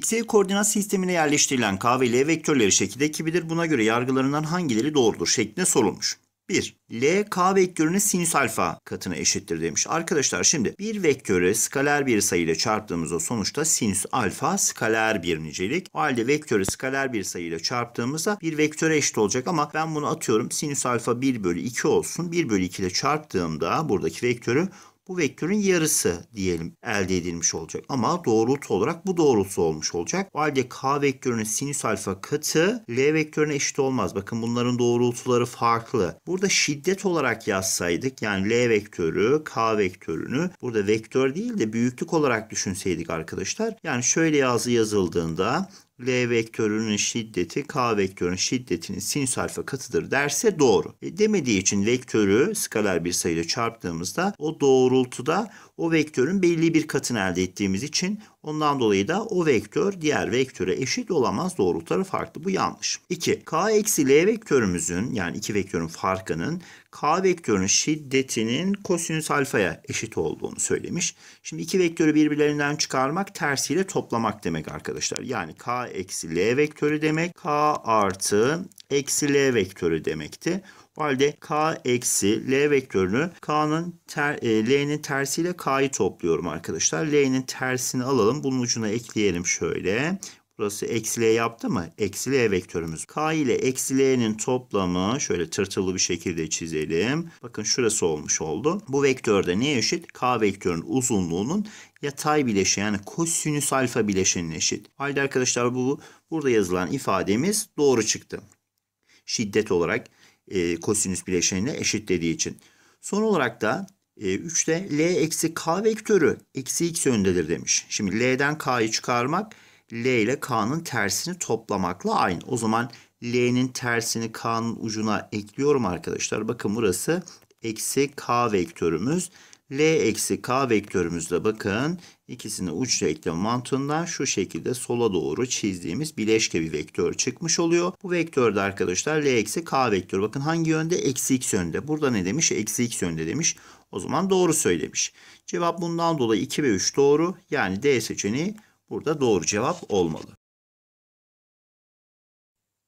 XY koordinat sistemine yerleştirilen K ve L vektörleri şekilde ekibidir. Buna göre yargılarından hangileri doğrudur şeklinde sorulmuş. 1. L, K vektörünün sinüs alfa katına eşittir demiş. Arkadaşlar şimdi bir vektörü skaler bir sayıyla çarptığımızda sonuçta sinüs alfa skaler bir nicelik. O halde vektörü skaler bir sayıyla çarptığımızda bir vektöre eşit olacak ama ben bunu atıyorum sinüs alfa 1 bölü 2 olsun. 1 bölü 2 ile çarptığımda buradaki vektörü bu vektörün yarısı diyelim elde edilmiş olacak. Ama doğrultu olarak bu doğrultu olmuş olacak. O halde k vektörünün sinüs alfa katı l vektörüne eşit olmaz. Bakın bunların doğrultuları farklı. Burada şiddet olarak yazsaydık yani l vektörü k vektörünü burada vektör değil de büyüklük olarak düşünseydik arkadaşlar. Yani şöyle yazı yazıldığında L vektörünün şiddeti K vektörünün şiddetinin sinüs alfa katıdır derse doğru. E demediği için vektörü skalar bir sayıyla çarptığımızda o doğrultuda o vektörün belli bir katını elde ettiğimiz için Ondan dolayı da o vektör diğer vektöre eşit olamaz. Doğrultuları farklı. Bu yanlış. 2. K eksi L vektörümüzün yani iki vektörün farkının K vektörünün şiddetinin kosinüs alfaya eşit olduğunu söylemiş. Şimdi iki vektörü birbirlerinden çıkarmak tersiyle toplamak demek arkadaşlar. Yani K eksi L vektörü demek K artı eksi L vektörü demekti. O halde k eksi l vektörünü k'nın ter, e, l'nin tersiyle k'yı topluyorum arkadaşlar. L'nin tersini alalım. Bunun ucuna ekleyelim şöyle. Burası eksi L yaptı mı? Eksi L vektörümüz. K ile eksi L'nin toplamı şöyle tırtılı bir şekilde çizelim. Bakın şurası olmuş oldu. Bu vektörde neye eşit? K vektörünün uzunluğunun yatay bileşeni yani kosinüs alfa bileşenine eşit. Halde arkadaşlar bu burada yazılan ifademiz doğru çıktı. Şiddet olarak e, kosinüs bileşenine eşitlediği için. Son olarak da e, 3'te L eksi K vektörü eksi X yöndedir demiş. Şimdi L'den K'yı çıkarmak L ile K'nın tersini toplamakla aynı. O zaman L'nin tersini K'nın ucuna ekliyorum arkadaşlar. Bakın burası eksi K vektörümüz L eksi K vektörümüzde bakın ikisini uç eklem mantığından şu şekilde sola doğru çizdiğimiz bileşke bir vektör çıkmış oluyor. Bu vektörde arkadaşlar L eksi K vektörü. Bakın hangi yönde? Eksi X yönde. Burada ne demiş? Eksi X yönde demiş. O zaman doğru söylemiş. Cevap bundan dolayı 2 ve 3 doğru. Yani D seçeneği burada doğru cevap olmalı.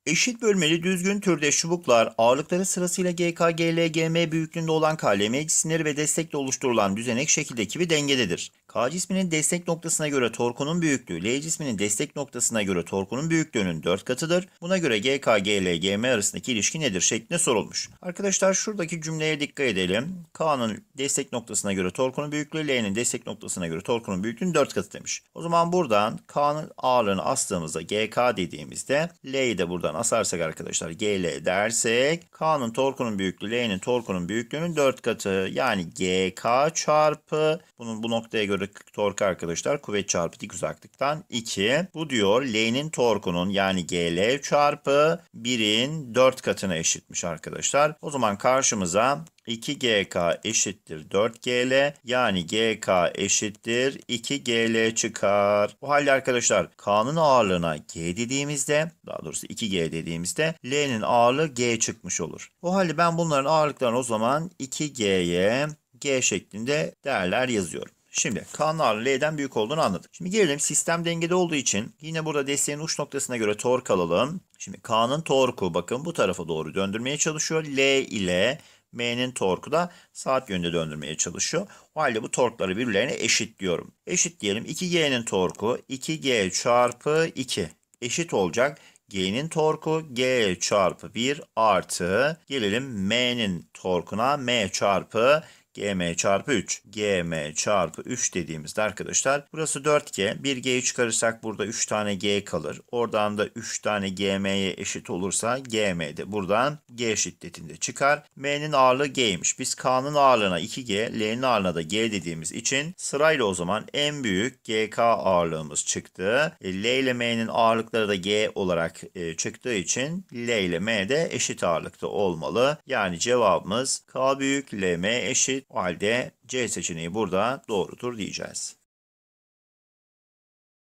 Eşit bölmeli düzgün türde çubuklar ağırlıkları sırasıyla GKGLGM büyüklüğünde olan KLM cisimleri ve destekle oluşturulan düzenek şekildeki bir dengededir. K cisminin destek noktasına göre torkunun büyüklüğü L cisminin destek noktasına göre torkunun büyüklüğünün 4 katıdır. Buna göre GK, GL, GM arasındaki ilişki nedir şeklinde sorulmuş. Arkadaşlar şuradaki cümleye dikkat edelim. K'nın destek noktasına göre torkunun büyüklüğü L'nin destek noktasına göre torkunun büyüklüğünün 4 katı demiş. O zaman buradan K'nın ağırlığını astığımızda GK dediğimizde L'yi de buradan asarsak arkadaşlar GL dersek K'nın torkunun büyüklüğü L'nin torkunun büyüklüğünün 4 katı yani GK çarpı bunun bu noktaya göre bırakık torku arkadaşlar kuvvet çarpı dik uzaklıktan 2. Bu diyor L'nin torkunun yani GL çarpı 1'in 4 katına eşitmiş arkadaşlar. O zaman karşımıza 2GK eşittir 4GL yani GK eşittir 2GL çıkar. Bu halde arkadaşlar K'nın ağırlığına G dediğimizde daha doğrusu 2G dediğimizde L'nin ağırlığı G çıkmış olur. O halde ben bunların ağırlıklarını o zaman 2G'ye G şeklinde değerler yazıyorum. Şimdi K'nın ağırlığı L'den büyük olduğunu anladık. Şimdi gelelim sistem dengede olduğu için yine burada desteğin uç noktasına göre tork alalım. Şimdi K'nın torku bakın bu tarafa doğru döndürmeye çalışıyor. L ile M'nin torku da saat yönünde döndürmeye çalışıyor. O halde bu torkları birbirlerine eşit diyorum. Eşit diyelim 2G'nin torku 2G çarpı 2 eşit olacak. G'nin torku G çarpı 1 artı gelelim M'nin torkuna M çarpı gm çarpı 3. gm çarpı 3 dediğimizde arkadaşlar burası 4g. 1g'yi çıkarırsak burada 3 tane g kalır. Oradan da 3 tane gm'ye eşit olursa gm de buradan g şiddetinde çıkar. m'nin ağırlığı g'ymiş. Biz k'nın ağırlığına 2g, l'nin ağırlığına da g dediğimiz için sırayla o zaman en büyük gk ağırlığımız çıktı. E, L ile m'nin ağırlıkları da g olarak e, çıktığı için L ile M de eşit ağırlıkta olmalı. Yani cevabımız K büyük LM eşit o halde C seçeneği burada doğrudur diyeceğiz.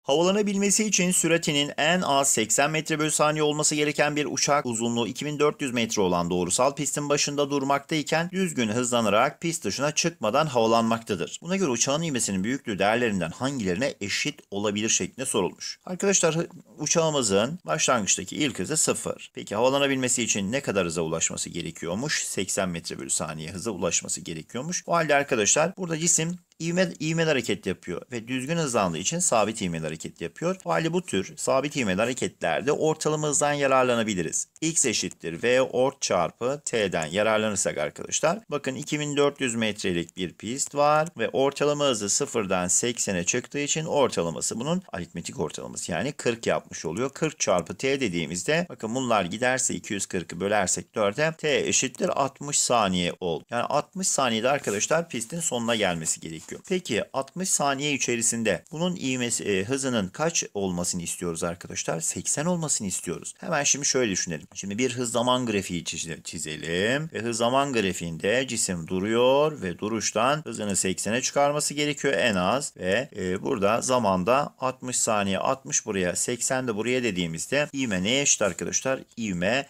Havalanabilmesi için süratinin en az 80 metre bölü saniye olması gereken bir uçak uzunluğu 2400 metre olan doğrusal pistin başında durmaktayken düzgün hızlanarak pist dışına çıkmadan havalanmaktadır. Buna göre uçağın ivmesinin büyüklüğü değerlerinden hangilerine eşit olabilir şeklinde sorulmuş. Arkadaşlar uçağımızın başlangıçtaki ilk hızı 0. Peki havalanabilmesi için ne kadar hıza ulaşması gerekiyormuş? 80 metre bölü saniye hıza ulaşması gerekiyormuş. O halde arkadaşlar burada cisim ivme, ivmeli hareket yapıyor ve düzgün hızlandığı için sabit ivmeli hareket yapıyor. Bu halde bu tür sabit ivmeli hareketlerde ortalama hızdan yararlanabiliriz. X eşittir V ort çarpı T'den yararlanırsak arkadaşlar. Bakın 2400 metrelik bir pist var ve ortalama hızı 0'dan 80'e çıktığı için ortalaması bunun aritmetik ortalaması yani 40 yapmış oluyor. 40 çarpı T dediğimizde bakın bunlar giderse 240'ı bölersek 4'e T eşittir 60 saniye oldu. Yani 60 saniyede arkadaşlar pistin sonuna gelmesi gerekiyor gözüküyor. Peki 60 saniye içerisinde bunun ivmesi, e, hızının kaç olmasını istiyoruz arkadaşlar? 80 olmasını istiyoruz. Hemen şimdi şöyle düşünelim. Şimdi bir hız zaman grafiği çizelim. Ve hız zaman grafiğinde cisim duruyor ve duruştan hızını 80'e çıkarması gerekiyor en az. Ve e, burada zamanda 60 saniye 60 buraya 80 de buraya dediğimizde ivme neye eşit arkadaşlar? İvme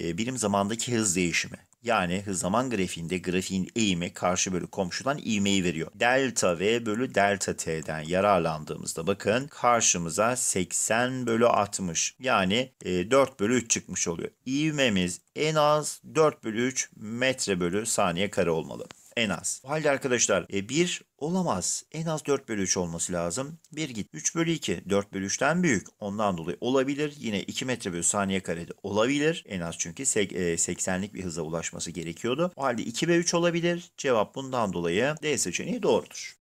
e, birim zamandaki hız değişimi. Yani zaman grafiğinde grafiğin eğimi karşı bölü komşudan ivmeyi veriyor. Delta V bölü delta T'den yararlandığımızda bakın karşımıza 80 bölü 60 yani 4 e, bölü 3 çıkmış oluyor. İvmemiz en az 4 bölü 3 metre bölü saniye kare olmalı en az. O halde arkadaşlar e, olamaz. En az 4 bölü 3 olması lazım. 1 git. 3 bölü 2 4 bölü 3'ten büyük. Ondan dolayı olabilir. Yine 2 metre bölü saniye karede olabilir. En az çünkü 80'lik e, bir hıza ulaşması gerekiyordu. O halde 2 ve 3 olabilir. Cevap bundan dolayı D seçeneği doğrudur.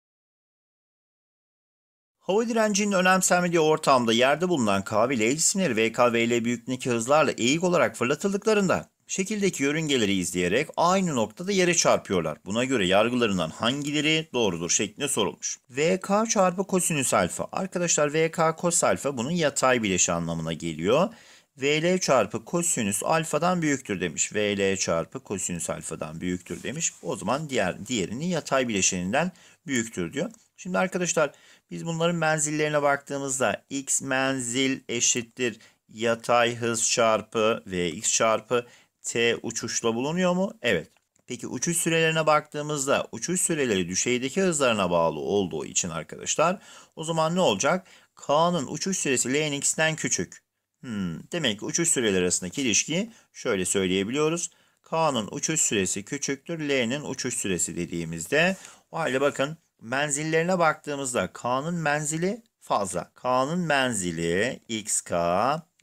Hava direncinin önemsenmediği ortamda yerde bulunan K ve L cisimleri VK ve L büyüklüğündeki hızlarla eğik olarak fırlatıldıklarında Şekildeki yörüngeleri izleyerek aynı noktada yere çarpıyorlar. Buna göre yargılarından hangileri doğrudur şeklinde sorulmuş. VK çarpı kosinüs alfa. Arkadaşlar VK kos alfa bunun yatay bileşi anlamına geliyor. VL çarpı kosinüs alfadan büyüktür demiş. VL çarpı kosinüs alfadan büyüktür demiş. O zaman diğer diğerini yatay bileşeninden büyüktür diyor. Şimdi arkadaşlar biz bunların menzillerine baktığımızda x menzil eşittir yatay hız çarpı vx çarpı T uçuşla bulunuyor mu? Evet. Peki uçuş sürelerine baktığımızda uçuş süreleri düşeydeki hızlarına bağlı olduğu için arkadaşlar o zaman ne olacak? K'nın uçuş süresi L'nin küçük. Hmm, demek ki uçuş süreleri arasındaki ilişki şöyle söyleyebiliyoruz. K'nın uçuş süresi küçüktür. L'nin uçuş süresi dediğimizde o halde bakın menzillerine baktığımızda K'nın menzili fazla. K'nın menzili XK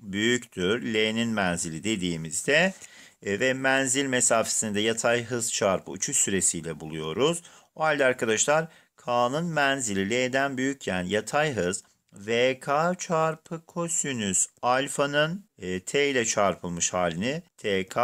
büyüktür. L'nin menzili dediğimizde e, ve menzil mesafesini de yatay hız çarpı uçuş süresiyle buluyoruz. O halde arkadaşlar K'nın menzili L'den yani yatay hız VK çarpı kosinüs alfanın e, T ile çarpılmış halini TK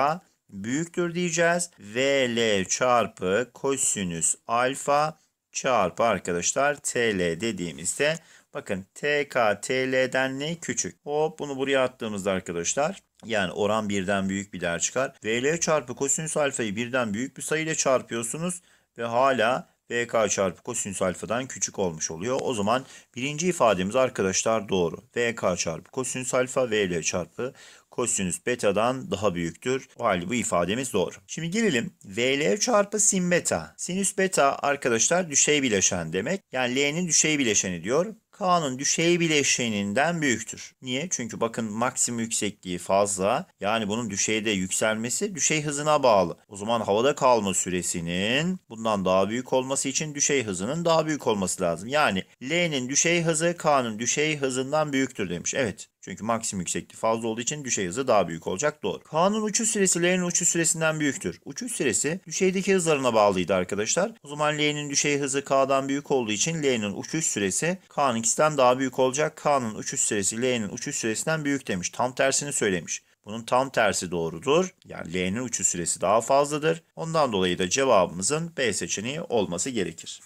büyüktür diyeceğiz. VL çarpı kosinüs alfa çarpı arkadaşlar TL dediğimizde bakın TK TL'den ne küçük? Hop bunu buraya attığımızda arkadaşlar yani oran birden büyük bir değer çıkar. VL çarpı kosinüs alfayı birden büyük bir sayıyla çarpıyorsunuz ve hala VK çarpı kosinüs alfadan küçük olmuş oluyor. O zaman birinci ifademiz arkadaşlar doğru. VK çarpı kosinüs alfa VL çarpı kosinüs betadan daha büyüktür. O halde bu ifademiz doğru. Şimdi gelelim VL çarpı sin beta. Sinüs beta arkadaşlar düşey bileşen demek. Yani L'nin düşey bileşeni diyor. K'nın düşey bileşeninden büyüktür. Niye? Çünkü bakın maksimum yüksekliği fazla. Yani bunun düşeyde yükselmesi düşey hızına bağlı. O zaman havada kalma süresinin bundan daha büyük olması için düşey hızının daha büyük olması lazım. Yani L'nin düşey hızı K'nın düşey hızından büyüktür demiş. Evet çünkü maksimum yüksekliği fazla olduğu için düşey hızı daha büyük olacak doğru. K'nın uçuş süresi L'nin uçuş süresinden büyüktür. Uçuş süresi düşeydeki hızlarına bağlıydı arkadaşlar. O zaman L'nin düşey hızı K'dan büyük olduğu için L'nin uçuş süresi K'ninkisinden daha büyük olacak. K'nın uçuş süresi L'nin uçuş süresinden büyük demiş. Tam tersini söylemiş. Bunun tam tersi doğrudur. Yani L'nin uçuş süresi daha fazladır. Ondan dolayı da cevabımızın B seçeneği olması gerekir.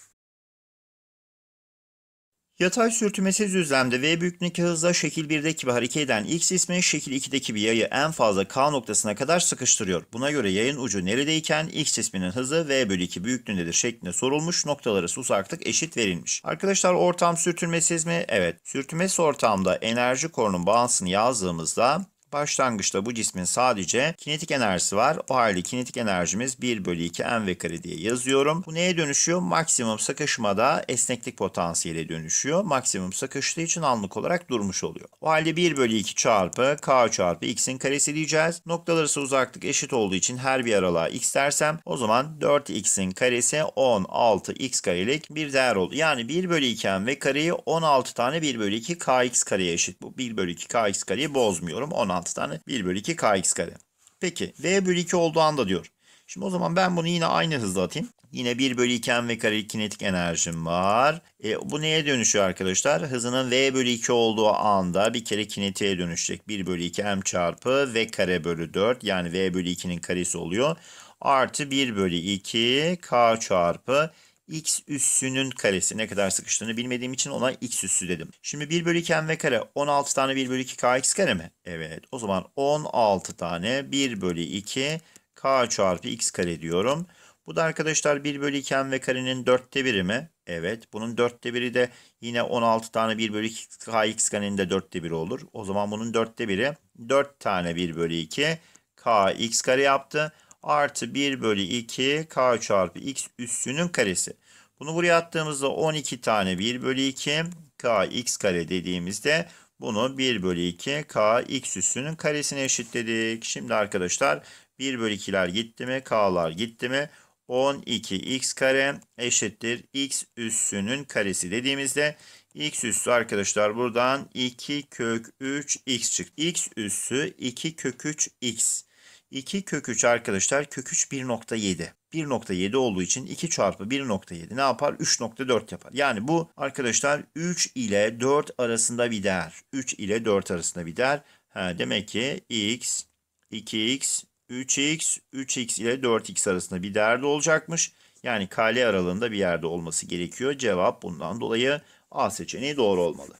Yatay sürtünmesiz düzlemde V büyüklüğündeki hızla şekil 1'deki bir hareket eden X ismi şekil 2'deki bir yayı en fazla K noktasına kadar sıkıştırıyor. Buna göre yayın ucu neredeyken X isminin hızı V bölü 2 büyüklüğündedir şeklinde sorulmuş noktaları uzaklık eşit verilmiş. Arkadaşlar ortam sürtünmesiz mi? Evet. Sürtünmesiz ortamda enerji korunun bağıntısını yazdığımızda Başlangıçta bu cismin sadece kinetik enerjisi var. O halde kinetik enerjimiz 1 bölü 2 m ve kare diye yazıyorum. Bu neye dönüşüyor? Maksimum sıkışmada esneklik potansiyeli dönüşüyor. Maksimum sakıştığı için anlık olarak durmuş oluyor. O halde 1 bölü 2 çarpı k çarpı x'in karesi diyeceğiz. Noktalar ise uzaklık eşit olduğu için her bir aralığa x dersem o zaman 4x'in karesi 16x karelik bir değer oldu. Yani 1 bölü 2 m ve kareyi 16 tane 1 bölü 2 kx kareye eşit. Bu 1 bölü 2 kx kareyi bozmuyorum. 16 6 tane 1 bölü 2 kx kare. Peki v bölü 2 olduğu anda diyor. Şimdi o zaman ben bunu yine aynı hızda atayım. Yine 1 bölü 2 mv kare kinetik enerjim var. E, bu neye dönüşüyor arkadaşlar? Hızının v bölü 2 olduğu anda bir kere kinetiğe dönüşecek. 1 bölü 2 m çarpı v kare bölü 4 yani v bölü 2'nin karesi oluyor. Artı 1 bölü 2 k çarpı x üssünün karesi ne kadar sıkıştığını bilmediğim için ona x üssü dedim. Şimdi 1 bölü 2 mv kare 16 tane 1 bölü 2 kx kare mi? Evet o zaman 16 tane 1 bölü 2 k çarpı x kare diyorum. Bu da arkadaşlar 1 bölü 2 mv karenin 4'te biri mi? Evet. Bunun 4'te biri de yine 16 tane 1 bölü 2 kx karenin de 4'te biri olur. O zaman bunun 4'te biri 4 tane 1 bölü 2 kx kare yaptı artı 1 bölü 2 k çarpı x üssünün karesi. Bunu buraya attığımızda 12 tane 1 bölü 2 k x kare dediğimizde bunu 1 bölü 2 k x üssünün karesine eşitledik. Şimdi arkadaşlar 1 bölü 2'ler gitti mi k'lar gitti mi 12 x kare eşittir x üssünün karesi dediğimizde x üssü arkadaşlar buradan 2 kök 3 x çıktı. x üssü 2 kök 3 x. 2 kök 3 arkadaşlar kök 3 1.7. 1.7 olduğu için 2 çarpı 1.7 ne yapar? 3.4 yapar. Yani bu arkadaşlar 3 ile 4 arasında bir değer. 3 ile 4 arasında bir değer. Ha, demek ki x, 2x, 3x, 3x ile 4x arasında bir değerde olacakmış. Yani kale aralığında bir yerde olması gerekiyor. Cevap bundan dolayı A seçeneği doğru olmalı.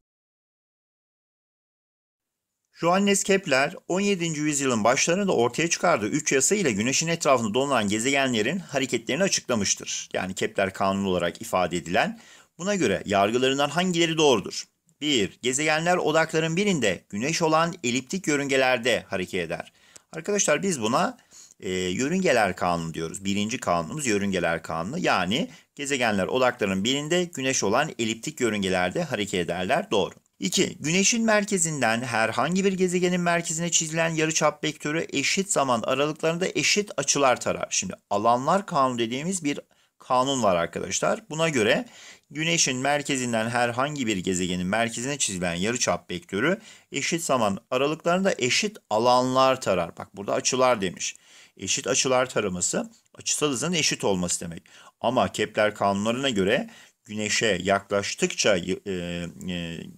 Johannes Kepler 17. yüzyılın başlarında ortaya çıkardığı 3 yasa ile güneşin etrafında dolanan gezegenlerin hareketlerini açıklamıştır. Yani Kepler kanunu olarak ifade edilen buna göre yargılarından hangileri doğrudur? 1. Gezegenler odakların birinde güneş olan eliptik yörüngelerde hareket eder. Arkadaşlar biz buna e, yörüngeler kanunu diyoruz. Birinci kanunumuz yörüngeler kanunu. Yani gezegenler odakların birinde güneş olan eliptik yörüngelerde hareket ederler. Doğru. 2. Güneşin merkezinden herhangi bir gezegenin merkezine çizilen yarıçap vektörü eşit zaman aralıklarında eşit açılar tarar. Şimdi alanlar kanunu dediğimiz bir kanun var arkadaşlar. Buna göre güneşin merkezinden herhangi bir gezegenin merkezine çizilen yarıçap vektörü eşit zaman aralıklarında eşit alanlar tarar. Bak burada açılar demiş. Eşit açılar taraması açısal hızın eşit olması demek. Ama Kepler kanunlarına göre güneşe yaklaştıkça e, e,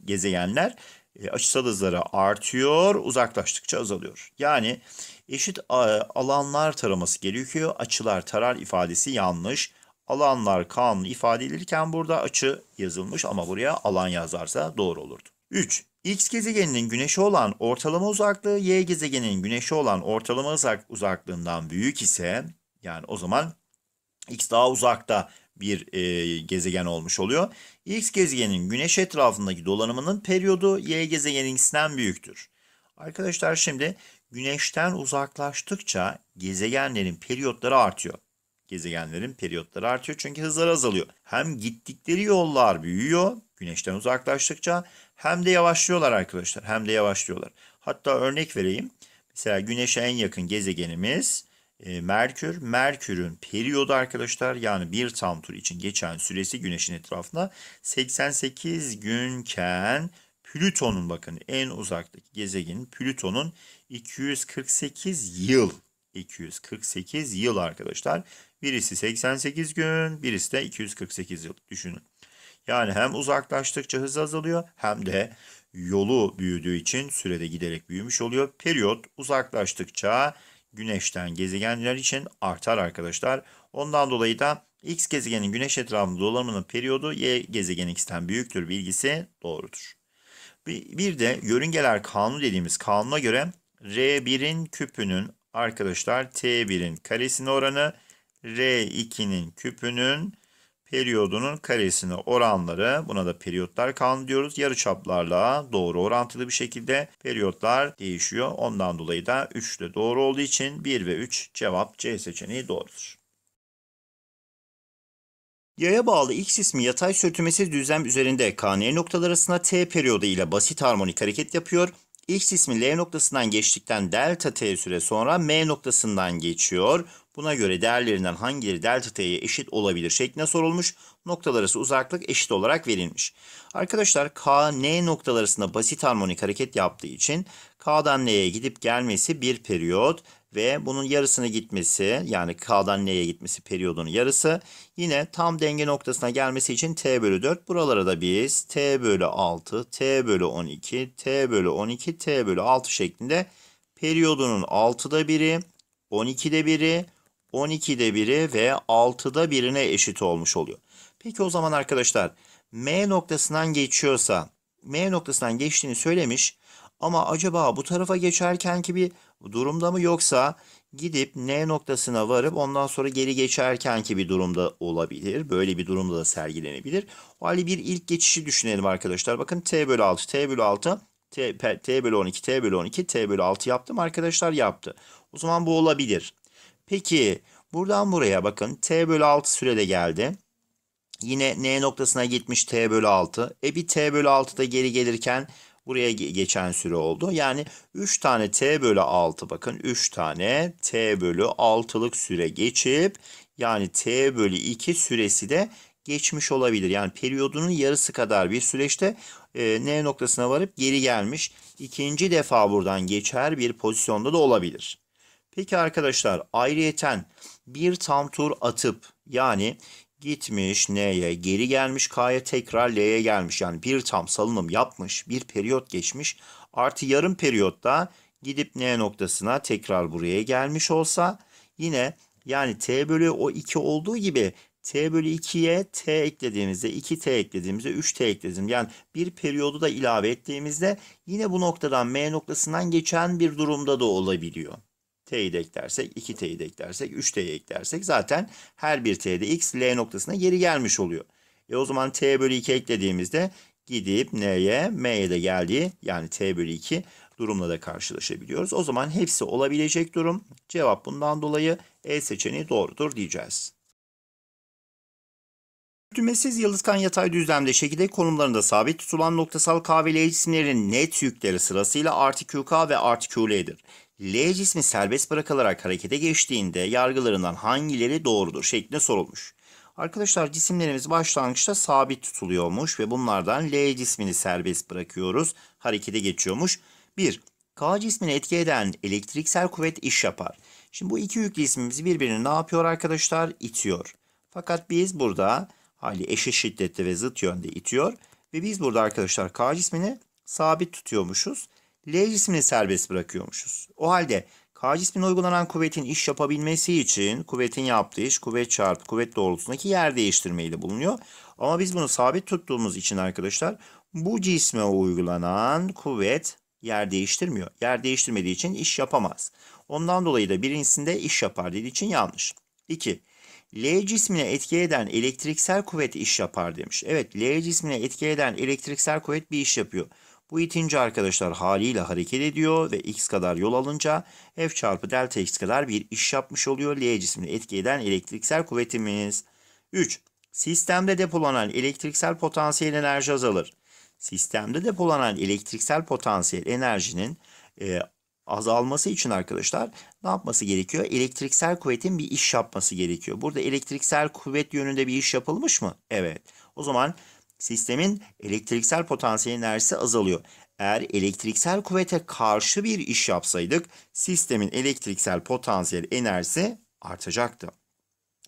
gezegenler e, açısal hızları artıyor, uzaklaştıkça azalıyor. Yani eşit alanlar taraması gerekiyor. Açılar tarar ifadesi yanlış. Alanlar kanunu ifade edilirken burada açı yazılmış ama buraya alan yazarsa doğru olurdu. 3. X gezegeninin güneşe olan ortalama uzaklığı Y gezegeninin güneşe olan ortalama uzak uzaklığından büyük ise yani o zaman X daha uzakta bir e, gezegen olmuş oluyor. X gezegenin güneş etrafındaki dolanımının periyodu Y gezegenininkisinden büyüktür. Arkadaşlar şimdi güneşten uzaklaştıkça gezegenlerin periyotları artıyor. Gezegenlerin periyotları artıyor çünkü hızlar azalıyor. Hem gittikleri yollar büyüyor güneşten uzaklaştıkça hem de yavaşlıyorlar arkadaşlar. Hem de yavaşlıyorlar. Hatta örnek vereyim. Mesela güneşe en yakın gezegenimiz ee, Merkür. Merkür'ün periyodu arkadaşlar yani bir tam tur için geçen süresi güneşin etrafına 88 günken Plüton'un bakın en uzaktaki gezegenin Plüton'un 248 yıl 248 yıl arkadaşlar. Birisi 88 gün, birisi de 248 yıl düşünün. Yani hem uzaklaştıkça hız azalıyor hem de yolu büyüdüğü için sürede giderek büyümüş oluyor. Periyot uzaklaştıkça güneşten gezegenler için artar arkadaşlar. Ondan dolayı da X gezegenin güneş etrafında dolanmanın periyodu Y gezegen X'ten büyüktür bilgisi doğrudur. Bir de yörüngeler kanunu dediğimiz kanuna göre R1'in küpünün arkadaşlar T1'in karesinin oranı R2'nin küpünün periyodunun karesini oranları buna da periyotlar kanunu diyoruz. Yarıçaplarla doğru orantılı bir şekilde periyotlar değişiyor. Ondan dolayı da 3 de doğru olduğu için 1 ve 3 cevap C seçeneği doğrudur. Yaya bağlı X ismi yatay sürtünmesiz düzlem üzerinde KN noktalar arasında T periyodu ile basit harmonik hareket yapıyor. X ismi L noktasından geçtikten delta T süre sonra M noktasından geçiyor. Buna göre değerlerinden hangileri delta t'ye eşit olabilir şeklinde sorulmuş. Noktalar arası uzaklık eşit olarak verilmiş. Arkadaşlar k, n noktalar arasında basit harmonik hareket yaptığı için k'dan n'ye gidip gelmesi bir periyot ve bunun yarısını gitmesi yani K'dan N'ye gitmesi periyodun yarısı yine tam denge noktasına gelmesi için T bölü 4 buralara da biz T bölü 6, T bölü 12, T bölü 12, T bölü 6 şeklinde periyodunun 6'da 1'i, 12'de biri 12'de 1'i ve 6'da 1'ine eşit olmuş oluyor. Peki o zaman arkadaşlar M noktasından geçiyorsa M noktasından geçtiğini söylemiş ama acaba bu tarafa geçerkenki bir durumda mı yoksa gidip N noktasına varıp ondan sonra geri geçerkenki bir durumda olabilir. Böyle bir durumda da sergilenebilir. O halde bir ilk geçişi düşünelim arkadaşlar. Bakın T bölü 6, T bölü 6, T, T bölü 12, T bölü 12, T bölü 6 yaptım arkadaşlar yaptı. O zaman bu olabilir. Peki buradan buraya bakın t bölü 6 sürede geldi. Yine n noktasına gitmiş t bölü 6. E bir t bölü 6 da geri gelirken buraya geçen süre oldu. Yani 3 tane t bölü 6 bakın 3 tane t bölü 6'lık süre geçip yani t bölü 2 süresi de geçmiş olabilir. Yani periyodunun yarısı kadar bir süreçte e, N noktasına varıp geri gelmiş. ikinci defa buradan geçer bir pozisyonda da olabilir. Peki arkadaşlar ayrıyeten bir tam tur atıp yani gitmiş N'ye geri gelmiş K'ya tekrar L'ye gelmiş. Yani bir tam salınım yapmış bir periyot geçmiş artı yarım periyotta gidip N noktasına tekrar buraya gelmiş olsa yine yani T bölü o 2 olduğu gibi T bölü 2'ye T eklediğimizde 2T eklediğimizde 3T ekledim. Yani bir periyodu da ilave ettiğimizde yine bu noktadan M noktasından geçen bir durumda da olabiliyor. T'yi de eklersek, 2 T'yi de eklersek, 3 T'yi eklersek zaten her bir T'de X L noktasına geri gelmiş oluyor. E o zaman T bölü 2 eklediğimizde gidip N'ye, M'ye de geldiği yani T bölü 2 durumla da karşılaşabiliyoruz. O zaman hepsi olabilecek durum. Cevap bundan dolayı E seçeneği doğrudur diyeceğiz. Düğmesiz yıldızkan yatay düzlemde şekilde konumlarında sabit tutulan noktasal KVL cisimlerin net yükleri sırasıyla artı QK ve artı QL'dir. L cismi serbest bırakılarak harekete geçtiğinde yargılarından hangileri doğrudur şeklinde sorulmuş. Arkadaşlar cisimlerimiz başlangıçta sabit tutuluyormuş ve bunlardan L cismini serbest bırakıyoruz. Harekete geçiyormuş. 1. K cismini etki eden elektriksel kuvvet iş yapar. Şimdi bu iki yüklü ismimiz birbirini ne yapıyor arkadaşlar? İtiyor. Fakat biz burada hali eşit şiddette ve zıt yönde itiyor. Ve biz burada arkadaşlar K cismini sabit tutuyormuşuz. L cismini serbest bırakıyormuşuz. O halde K cismine uygulanan kuvvetin iş yapabilmesi için kuvvetin yaptığı iş kuvvet çarpı kuvvet doğrultusundaki yer değiştirmeyle bulunuyor. Ama biz bunu sabit tuttuğumuz için arkadaşlar bu cisme uygulanan kuvvet yer değiştirmiyor. Yer değiştirmediği için iş yapamaz. Ondan dolayı da birincisinde iş yapar dediği için yanlış. 2. L cismine etki eden elektriksel kuvvet iş yapar demiş. Evet L cismine etki eden elektriksel kuvvet bir iş yapıyor. Bu itince arkadaşlar haliyle hareket ediyor ve x kadar yol alınca f çarpı delta x kadar bir iş yapmış oluyor. L cismini etki eden elektriksel kuvvetimiz. 3. Sistemde depolanan elektriksel potansiyel enerji azalır. Sistemde depolanan elektriksel potansiyel enerjinin e, azalması için arkadaşlar ne yapması gerekiyor? Elektriksel kuvvetin bir iş yapması gerekiyor. Burada elektriksel kuvvet yönünde bir iş yapılmış mı? Evet. O zaman sistemin elektriksel potansiyel enerjisi azalıyor. Eğer elektriksel kuvvete karşı bir iş yapsaydık sistemin elektriksel potansiyel enerjisi artacaktı.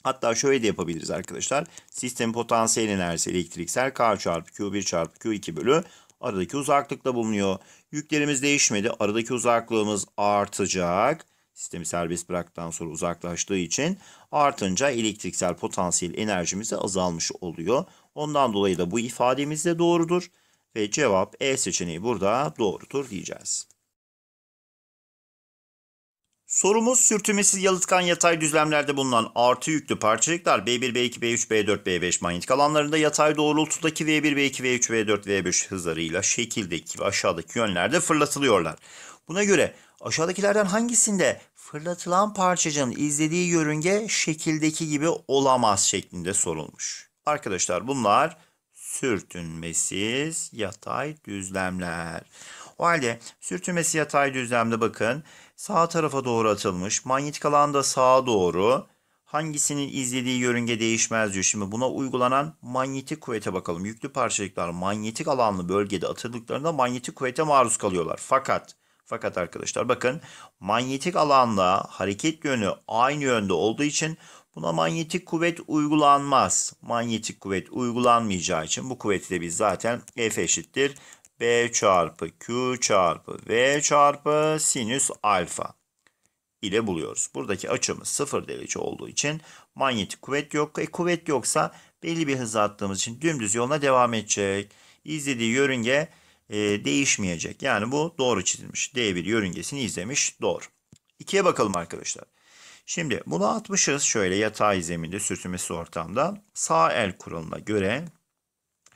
Hatta şöyle de yapabiliriz arkadaşlar. Sistem potansiyel enerjisi elektriksel K çarpı Q1 çarpı Q2 bölü aradaki uzaklıkta bulunuyor. Yüklerimiz değişmedi. Aradaki uzaklığımız artacak. Sistemi serbest bıraktıktan sonra uzaklaştığı için artınca elektriksel potansiyel enerjimiz azalmış oluyor. Ondan dolayı da bu ifademiz de doğrudur. Ve cevap E seçeneği burada doğrudur diyeceğiz. Sorumuz sürtünmesiz yalıtkan yatay düzlemlerde bulunan artı yüklü parçacıklar B1, B2, B3, B4, B5 manyetik alanlarında yatay doğrultudaki V1, b 2 V3, V4, V5 hızlarıyla şekildeki ve aşağıdaki yönlerde fırlatılıyorlar. Buna göre aşağıdakilerden hangisinde fırlatılan parçacığın izlediği yörünge şekildeki gibi olamaz şeklinde sorulmuş. Arkadaşlar bunlar sürtünmesiz yatay düzlemler. O halde sürtünmesiz yatay düzlemde bakın sağ tarafa doğru atılmış. Manyetik alanda sağa doğru hangisinin izlediği yörünge değişmez diyor. Şimdi buna uygulanan manyetik kuvvete bakalım. Yüklü parçacıklar manyetik alanlı bölgede atıldıklarında manyetik kuvvete maruz kalıyorlar. Fakat fakat arkadaşlar bakın manyetik alanla hareket yönü aynı yönde olduğu için Buna manyetik kuvvet uygulanmaz. Manyetik kuvvet uygulanmayacağı için bu kuvveti de biz zaten F eşittir. B çarpı Q çarpı V çarpı sinüs alfa ile buluyoruz. Buradaki açımız 0 derece olduğu için manyetik kuvvet yok. E, kuvvet yoksa belli bir hız attığımız için dümdüz yoluna devam edecek. İzlediği yörünge e, değişmeyecek. Yani bu doğru çizilmiş. D1 yörüngesini izlemiş doğru. 2'ye bakalım arkadaşlar. Şimdi bunu atmışız şöyle yatay zeminde sürtünmesi ortamda. Sağ el kuralına göre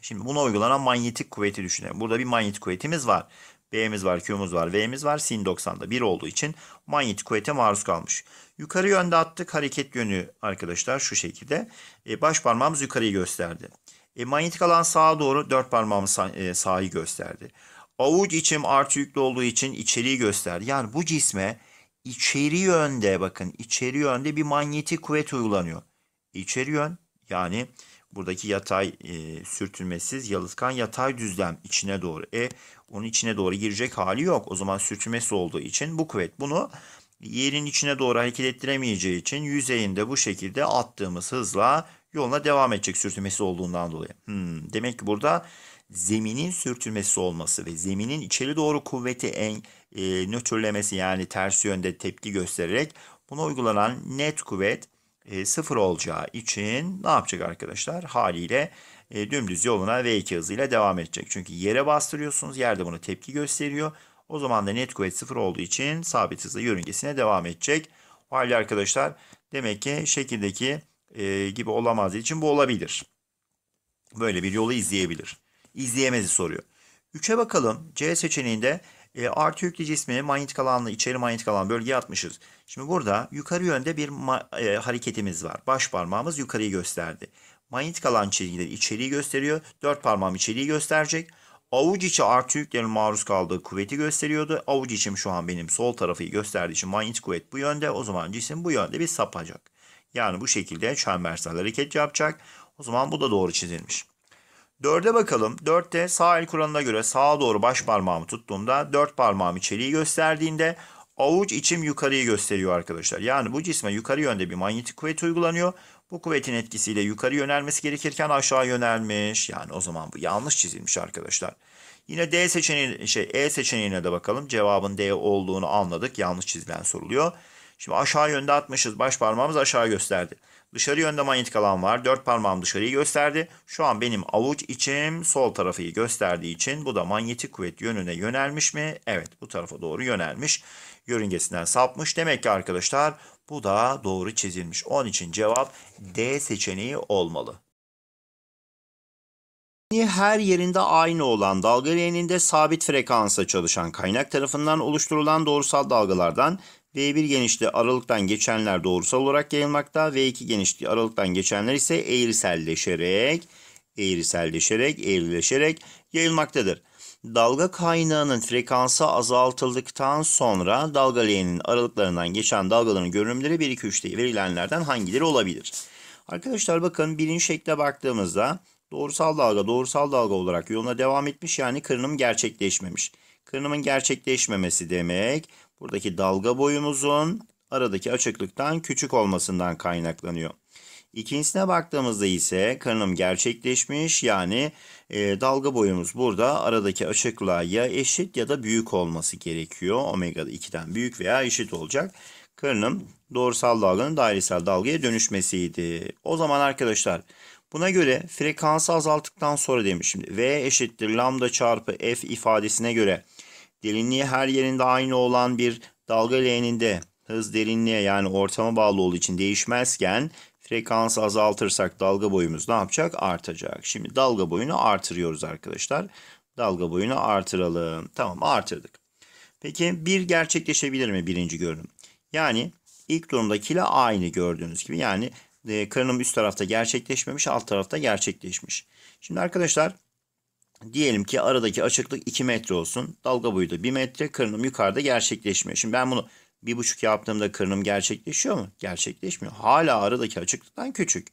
şimdi buna uygulanan manyetik kuvveti düşünelim. Burada bir manyetik kuvvetimiz var. B'miz var, Q'muz var, V'miz var. Sin 90'da 1 olduğu için manyetik kuvvete maruz kalmış. Yukarı yönde attık. Hareket yönü arkadaşlar şu şekilde. E, baş parmağımız yukarıyı gösterdi. E, manyetik alan sağa doğru dört parmağımız sağ, e, sağı gösterdi. Avuç içim artı yüklü olduğu için içeriği gösterdi. Yani bu cisme içeri yönde bakın içeri yönde bir manyetik kuvvet uygulanıyor. İçeri yön yani buradaki yatay e, sürtünmesiz yalıtkan yatay düzlem içine doğru. E onun içine doğru girecek hali yok. O zaman sürtünmesi olduğu için bu kuvvet bunu yerin içine doğru hareket ettiremeyeceği için yüzeyinde bu şekilde attığımız hızla yoluna devam edecek sürtünmesi olduğundan dolayı. Hmm, demek ki burada zeminin sürtünmesi olması ve zeminin içeri doğru kuvveti en e, nötrlemesi yani ters yönde tepki göstererek buna uygulanan net kuvvet e, sıfır olacağı için ne yapacak arkadaşlar? Haliyle e, dümdüz yoluna V2 hızıyla devam edecek. Çünkü yere bastırıyorsunuz. Yerde buna tepki gösteriyor. O zaman da net kuvvet sıfır olduğu için sabit hızla yörüngesine devam edecek. O halde arkadaşlar demek ki şekildeki e, gibi olamaz için bu olabilir. Böyle bir yolu izleyebilir. İzleyemezi soruyor. 3'e bakalım. C seçeneğinde e, artı yüklü cismi manyetik alanla içeri manyetik alan bölgeye atmışız. Şimdi burada yukarı yönde bir e, hareketimiz var. Baş parmağımız yukarıyı gösterdi. Manyetik alan çizgileri içeriği gösteriyor. Dört parmağım içeriği gösterecek. Avuç içi artı yüklerin maruz kaldığı kuvveti gösteriyordu. Avuç içim şu an benim sol tarafı gösterdiği için manyetik kuvvet bu yönde. O zaman cisim bu yönde bir sapacak. Yani bu şekilde çembersel hareket yapacak. O zaman bu da doğru çizilmiş. 4'e bakalım. 4'te sağ el kuralına göre sağa doğru baş parmağımı tuttuğumda 4 parmağım içeriği gösterdiğinde avuç içim yukarıyı gösteriyor arkadaşlar. Yani bu cisme yukarı yönde bir manyetik kuvvet uygulanıyor. Bu kuvvetin etkisiyle yukarı yönelmesi gerekirken aşağı yönelmiş. Yani o zaman bu yanlış çizilmiş arkadaşlar. Yine D seçeneği şey E seçeneğine de bakalım. Cevabın D olduğunu anladık. Yanlış çizilen soruluyor. Şimdi aşağı yönde atmışız. Baş parmağımız aşağı gösterdi. Dışarı yönde manyetik alan var. Dört parmağım dışarıyı gösterdi. Şu an benim avuç içim sol tarafı gösterdiği için bu da manyetik kuvvet yönüne yönelmiş mi? Evet bu tarafa doğru yönelmiş. Yörüngesinden sapmış. Demek ki arkadaşlar bu da doğru çizilmiş. Onun için cevap D seçeneği olmalı. Her yerinde aynı olan dalga leğeninde sabit frekansa çalışan kaynak tarafından oluşturulan doğrusal dalgalardan V1 genişliği aralıktan geçenler doğrusal olarak yayılmakta. V2 genişliği aralıktan geçenler ise eğriselleşerek, eğriselleşerek, eğrileşerek yayılmaktadır. Dalga kaynağının frekansı azaltıldıktan sonra dalga leğeninin aralıklarından geçen dalgaların görünümleri 1, 2, 3 verilenlerden hangileri olabilir? Arkadaşlar bakın birinci şekle baktığımızda doğrusal dalga doğrusal dalga olarak yoluna devam etmiş yani kırınım gerçekleşmemiş. Kırınımın gerçekleşmemesi demek buradaki dalga boyumuzun aradaki açıklıktan küçük olmasından kaynaklanıyor. İkincisine baktığımızda ise kırınım gerçekleşmiş yani e, dalga boyumuz burada aradaki açıklığa ya eşit ya da büyük olması gerekiyor. omega 2'den büyük veya eşit olacak. Kırınım doğrusal dalganın dairesel dalgaya dönüşmesiydi. O zaman arkadaşlar buna göre frekansı azalttıktan sonra demişim. V eşittir lambda çarpı F ifadesine göre Derinliği her yerinde aynı olan bir dalga leğeninde hız derinliğe yani ortama bağlı olduğu için değişmezken frekans azaltırsak dalga boyumuz ne yapacak? Artacak. Şimdi dalga boyunu artırıyoruz arkadaşlar. Dalga boyunu artıralım. Tamam artırdık. Peki bir gerçekleşebilir mi birinci görünüm? Yani ilk durumdakiyle aynı gördüğünüz gibi. Yani e, karınım üst tarafta gerçekleşmemiş alt tarafta gerçekleşmiş. Şimdi arkadaşlar Diyelim ki aradaki açıklık 2 metre olsun. Dalga boyu da 1 metre. Kırınım yukarıda gerçekleşmiyor. Şimdi ben bunu 1,5 yaptığımda kırınım gerçekleşiyor mu? Gerçekleşmiyor. Hala aradaki açıklıktan küçük.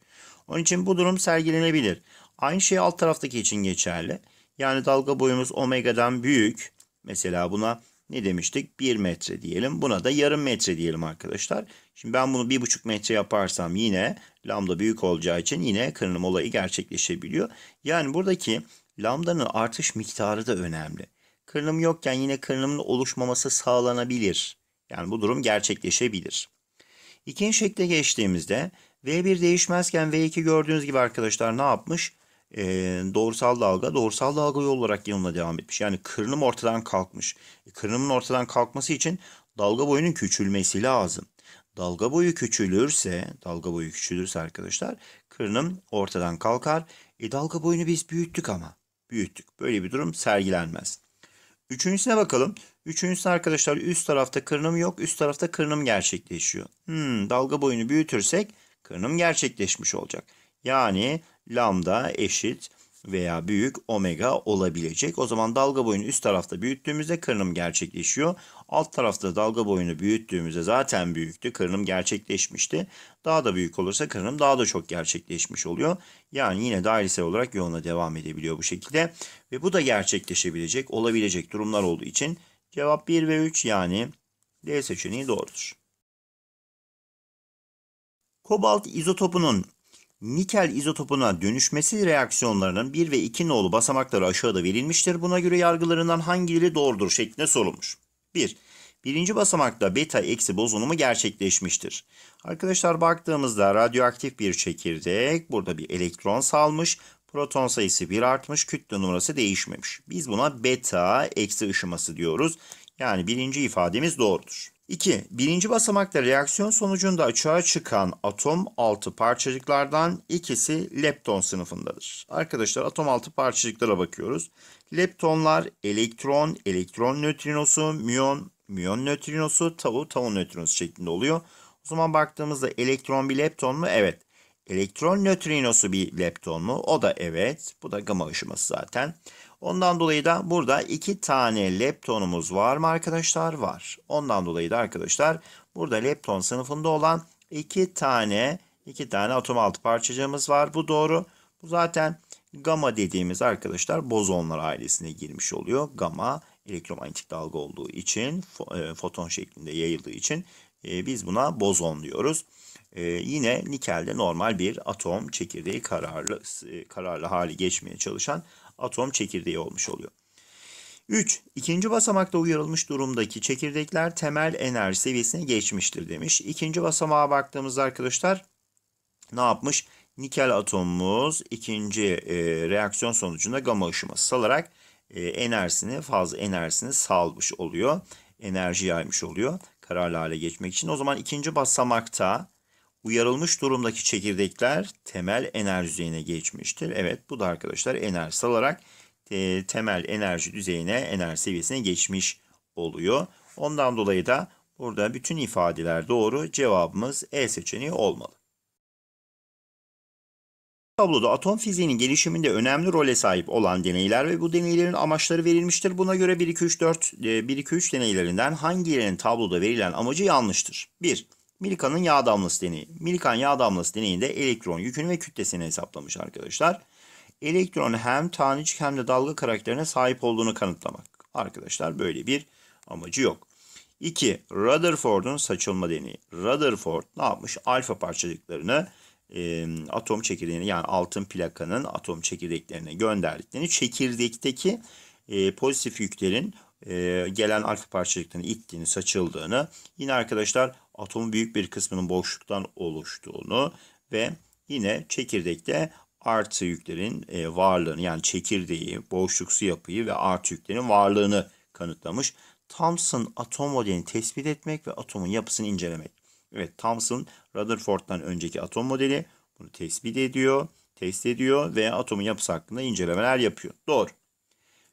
Onun için bu durum sergilenebilir. Aynı şey alt taraftaki için geçerli. Yani dalga boyumuz omega'dan büyük. Mesela buna ne demiştik? 1 metre diyelim. Buna da yarım metre diyelim arkadaşlar. Şimdi ben bunu 1,5 metre yaparsam yine lambda büyük olacağı için yine kırınım olayı gerçekleşebiliyor. Yani buradaki Lambdanın artış miktarı da önemli. Kırılım yokken yine kırılımın oluşmaması sağlanabilir. Yani bu durum gerçekleşebilir. İkinci şekle geçtiğimizde V1 değişmezken V2 gördüğünüz gibi arkadaşlar ne yapmış? E, doğrusal dalga doğrusal dalga yolu olarak yanına devam etmiş. Yani kırılım ortadan kalkmış. E, kırılımın ortadan kalkması için dalga boyunun küçülmesi lazım. Dalga boyu küçülürse, dalga boyu küçülürse arkadaşlar kırılım ortadan kalkar. E dalga boyunu biz büyüttük ama büyüttük. Böyle bir durum sergilenmez. Üçüncüsüne bakalım. Üçüncüsü arkadaşlar üst tarafta kırınım yok. Üst tarafta kırınım gerçekleşiyor. Hmm, dalga boyunu büyütürsek kırınım gerçekleşmiş olacak. Yani lambda eşit veya büyük omega olabilecek. O zaman dalga boyunu üst tarafta büyüttüğümüzde kırınım gerçekleşiyor. Alt tarafta dalga boyunu büyüttüğümüzde zaten büyüktü. Kırınım gerçekleşmişti. Daha da büyük olursa kırınım daha da çok gerçekleşmiş oluyor. Yani yine dairesel olarak yoluna devam edebiliyor bu şekilde. Ve bu da gerçekleşebilecek, olabilecek durumlar olduğu için cevap 1 ve 3 yani D seçeneği doğrudur. Kobalt izotopunun nikel izotopuna dönüşmesi reaksiyonlarının 1 ve 2 nolu basamakları aşağıda verilmiştir. Buna göre yargılarından hangileri doğrudur şeklinde sorulmuş. 1. Birinci basamakta beta eksi bozulumu gerçekleşmiştir. Arkadaşlar baktığımızda radyoaktif bir çekirdek burada bir elektron salmış. Proton sayısı 1 artmış, kütle numarası değişmemiş. Biz buna beta eksi ışıması diyoruz. Yani birinci ifademiz doğrudur. 2. Birinci basamakta reaksiyon sonucunda açığa çıkan atom altı parçacıklardan ikisi lepton sınıfındadır. Arkadaşlar atom altı parçacıklara bakıyoruz. Leptonlar elektron, elektron nötrinosu, miyon, miyon nötrinosu, tau, tau nötrinosu şeklinde oluyor. O zaman baktığımızda elektron bir lepton mu? Evet. Elektron nötrinosu bir lepton mu? O da evet. Bu da gama ışıması zaten. Ondan dolayı da burada iki tane leptonumuz var mı arkadaşlar? Var. Ondan dolayı da arkadaşlar burada lepton sınıfında olan iki tane iki tane atom altı parçacığımız var. Bu doğru. Bu zaten gamma dediğimiz arkadaşlar bozonlar ailesine girmiş oluyor. Gamma elektromanyetik dalga olduğu için e, foton şeklinde yayıldığı için e, biz buna bozon diyoruz. E, yine nikelde normal bir atom çekirdeği kararlı, kararlı hali geçmeye çalışan atom çekirdeği olmuş oluyor. 3. İkinci basamakta uyarılmış durumdaki çekirdekler temel enerji seviyesine geçmiştir demiş. İkinci basamağa baktığımızda arkadaşlar ne yapmış? Nikel atomumuz ikinci e, reaksiyon sonucunda gamma ışıması salarak e, enerjisini fazla enerjisini salmış oluyor. Enerji yaymış oluyor kararlı hale geçmek için. O zaman ikinci basamakta Uyarılmış durumdaki çekirdekler temel enerji düzeyine geçmiştir. Evet bu da arkadaşlar enerji alarak e, temel enerji düzeyine, enerji seviyesine geçmiş oluyor. Ondan dolayı da burada bütün ifadeler doğru. Cevabımız E seçeneği olmalı. Tabloda atom fiziğinin gelişiminde önemli role sahip olan deneyler ve bu deneylerin amaçları verilmiştir. Buna göre 1 2 3 4 1 2 3 deneylerinden hangilerinin tabloda verilen amacı yanlıştır? 1 Millikan'ın yağ damlası deneyi. Millikan yağ damlası deneyinde elektron yükünü ve kütlesini hesaplamış arkadaşlar. Elektron hem tanecik hem de dalga karakterine sahip olduğunu kanıtlamak. Arkadaşlar böyle bir amacı yok. 2. Rutherford'un saçılma deneyi. Rutherford ne yapmış? Alfa parçacıklarını e, atom çekirdeğini yani altın plakanın atom çekirdeklerine gönderdiklerini çekirdekteki e, pozitif yüklerin e, gelen alfa parçacıklarını ittiğini, saçıldığını yine arkadaşlar atomun büyük bir kısmının boşluktan oluştuğunu ve yine çekirdekte artı yüklerin e, varlığını yani çekirdeği, boşluksu yapıyı ve artı yüklerin varlığını kanıtlamış. Thomson atom modelini tespit etmek ve atomun yapısını incelemek. Evet Thomson Rutherford'dan önceki atom modeli bunu tespit ediyor, test ediyor ve atomun yapısı hakkında incelemeler yapıyor. Doğru.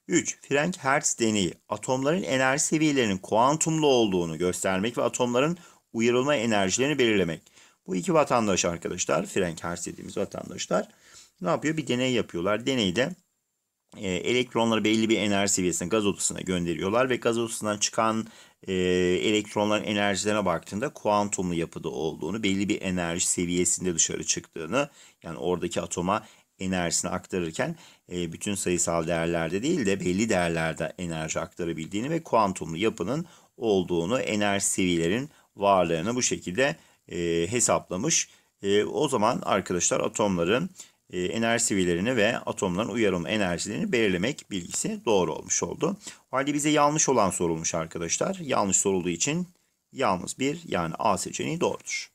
3. Frank Hertz deneyi atomların enerji seviyelerinin kuantumlu olduğunu göstermek ve atomların uyarılma enerjilerini belirlemek. Bu iki vatandaş arkadaşlar, Frank Hertz dediğimiz vatandaşlar ne yapıyor? Bir deney yapıyorlar. Deneyde e, elektronları belli bir enerji seviyesine gaz odasına gönderiyorlar ve gaz odasından çıkan e, elektronların enerjilerine baktığında kuantumlu yapıda olduğunu, belli bir enerji seviyesinde dışarı çıktığını, yani oradaki atoma enerjisini aktarırken e, bütün sayısal değerlerde değil de belli değerlerde enerji aktarabildiğini ve kuantumlu yapının olduğunu, enerji seviyelerin varlığını bu şekilde e, hesaplamış. E, o zaman arkadaşlar atomların e, enerji seviyelerini ve atomların uyarım enerjilerini belirlemek bilgisi doğru olmuş oldu. O halde bize yanlış olan sorulmuş arkadaşlar. Yanlış sorulduğu için yalnız bir yani A seçeneği doğrudur.